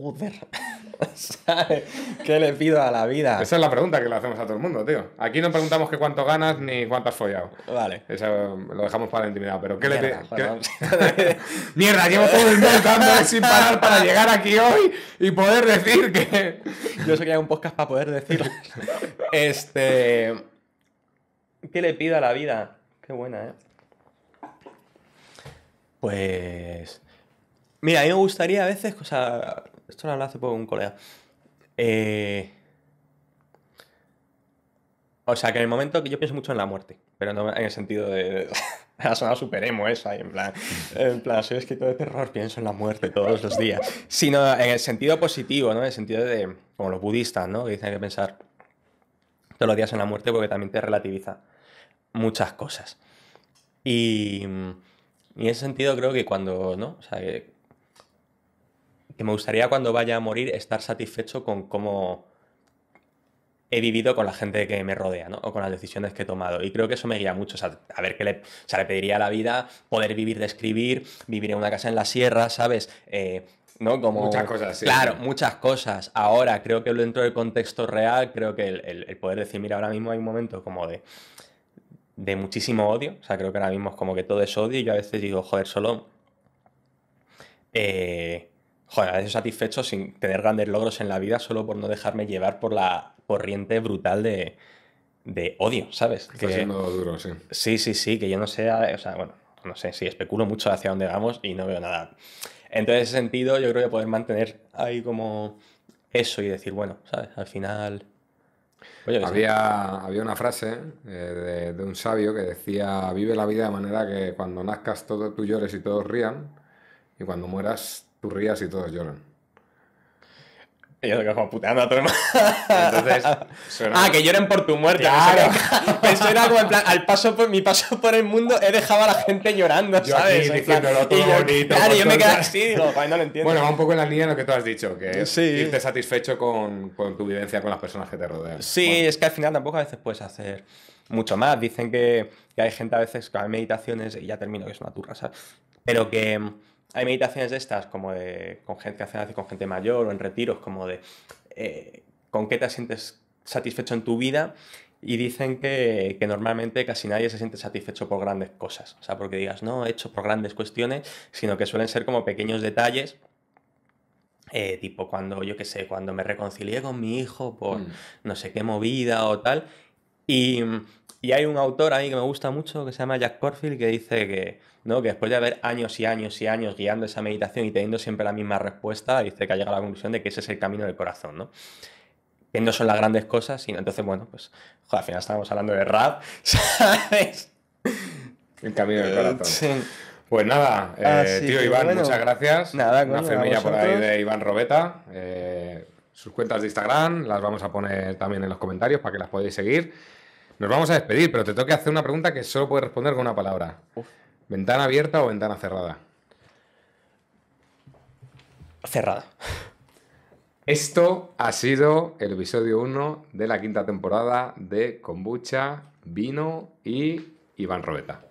joder, ¿Qué le pido a la vida? Esa es la pregunta que le hacemos a todo el mundo, tío. Aquí no preguntamos que cuánto ganas ni cuánto has follado. Vale. Eso lo dejamos para la intimidad, pero ¿qué le pido? Mierda, llevo todo el mundo sin parar para llegar aquí hoy y poder decir que... Yo sé que hay un podcast para poder decirlo. este... ¿Qué le pido a la vida? Qué buena, ¿eh? Pues... Mira, a mí me gustaría a veces, o sea, esto lo habla hace poco un colega. Eh, o sea, que en el momento que yo pienso mucho en la muerte, pero no en el sentido de. ha sonado super emo esa, en plan, en plan, soy escritor de terror, pienso en la muerte todos los días. Sino en el sentido positivo, ¿no? En el sentido de. Como los budistas, ¿no? Que dicen que pensar todos los días en la muerte porque también te relativiza muchas cosas. Y. Y en ese sentido creo que cuando, ¿no? O sea, que que me gustaría cuando vaya a morir estar satisfecho con cómo he vivido con la gente que me rodea, ¿no? O con las decisiones que he tomado. Y creo que eso me guía mucho. O sea, a ver qué le, le pediría a la vida poder vivir de escribir, vivir en una casa en la sierra, ¿sabes? Eh, ¿no? Como, muchas cosas, sí. Claro, muchas cosas. Ahora, creo que dentro del contexto real, creo que el, poder decir, mira, ahora mismo hay un momento como de, de muchísimo odio. O sea, creo que ahora mismo es como que todo es odio y yo a veces digo, joder, solo... Eh, joder, a veces satisfecho sin tener grandes logros en la vida solo por no dejarme llevar por la corriente brutal de, de odio, ¿sabes? Está siendo duro, sí. Sí, sí, sí, que yo no sea o sea, bueno, no sé, sí, especulo mucho hacia dónde vamos y no veo nada. Entonces, en ese sentido, yo creo que poder mantener ahí como eso y decir, bueno, ¿sabes? Al final... Pues había, había una frase eh, de, un sabio que decía, vive la vida de manera que cuando nazcas todos tú llores y todos rían, y cuando mueras tú rías y todos lloran. Y yo te como puteando a tu hermano. Entonces, Ah, que lloren por tu muerte. Claro. Que suena como en plan, al paso por, mi paso por el mundo he dejado a la gente llorando, ¿sabes? y diciendo todo y bonito. Claro, yo me quedo así, digo, no lo entiendo. Bueno, va un poco en la línea de lo que tú has dicho, que irte satisfecho con, con, tu vivencia con las personas que te rodean. Sí, es que al final tampoco a veces puedes hacer mucho más. Dicen que, hay gente a veces que a meditaciones y ya termino, que es una turra, ¿sabes? Pero que hay meditaciones de estas, como de, con gente que hace con gente mayor o en retiros, como de eh, con qué te sientes satisfecho en tu vida y dicen que, que, normalmente casi nadie se siente satisfecho por grandes cosas. O sea, porque digas, no, he hecho por grandes cuestiones, sino que suelen ser como pequeños detalles. Eh, tipo cuando, yo qué sé, cuando me reconcilié con mi hijo por mm. no sé qué movida o tal. Y, y hay un autor ahí que me gusta mucho que se llama Jack Corfield que dice que ¿no? Que después de haber años y años y años guiando esa meditación y teniendo siempre la misma respuesta, dice que ha llegado a la conclusión de que ese es el camino del corazón, ¿no? Que no son las grandes cosas, sino entonces, bueno, pues, joder, al final estábamos hablando de rap, ¿sabes? El camino del corazón. Pues nada, eh, ah, tío Iván, muchas gracias. Nada, Una fermilla por ahí de Iván Robeta. Eh, sus cuentas de Instagram las vamos a poner también en los comentarios para que las podáis seguir. Nos vamos a despedir, pero te tengo que hacer una pregunta que solo puedes responder con una palabra. ¿Ventana abierta o ventana cerrada? Cerrada. Esto ha sido el episodio 1 de la quinta temporada de Kombucha, Vino y Iván Robeta.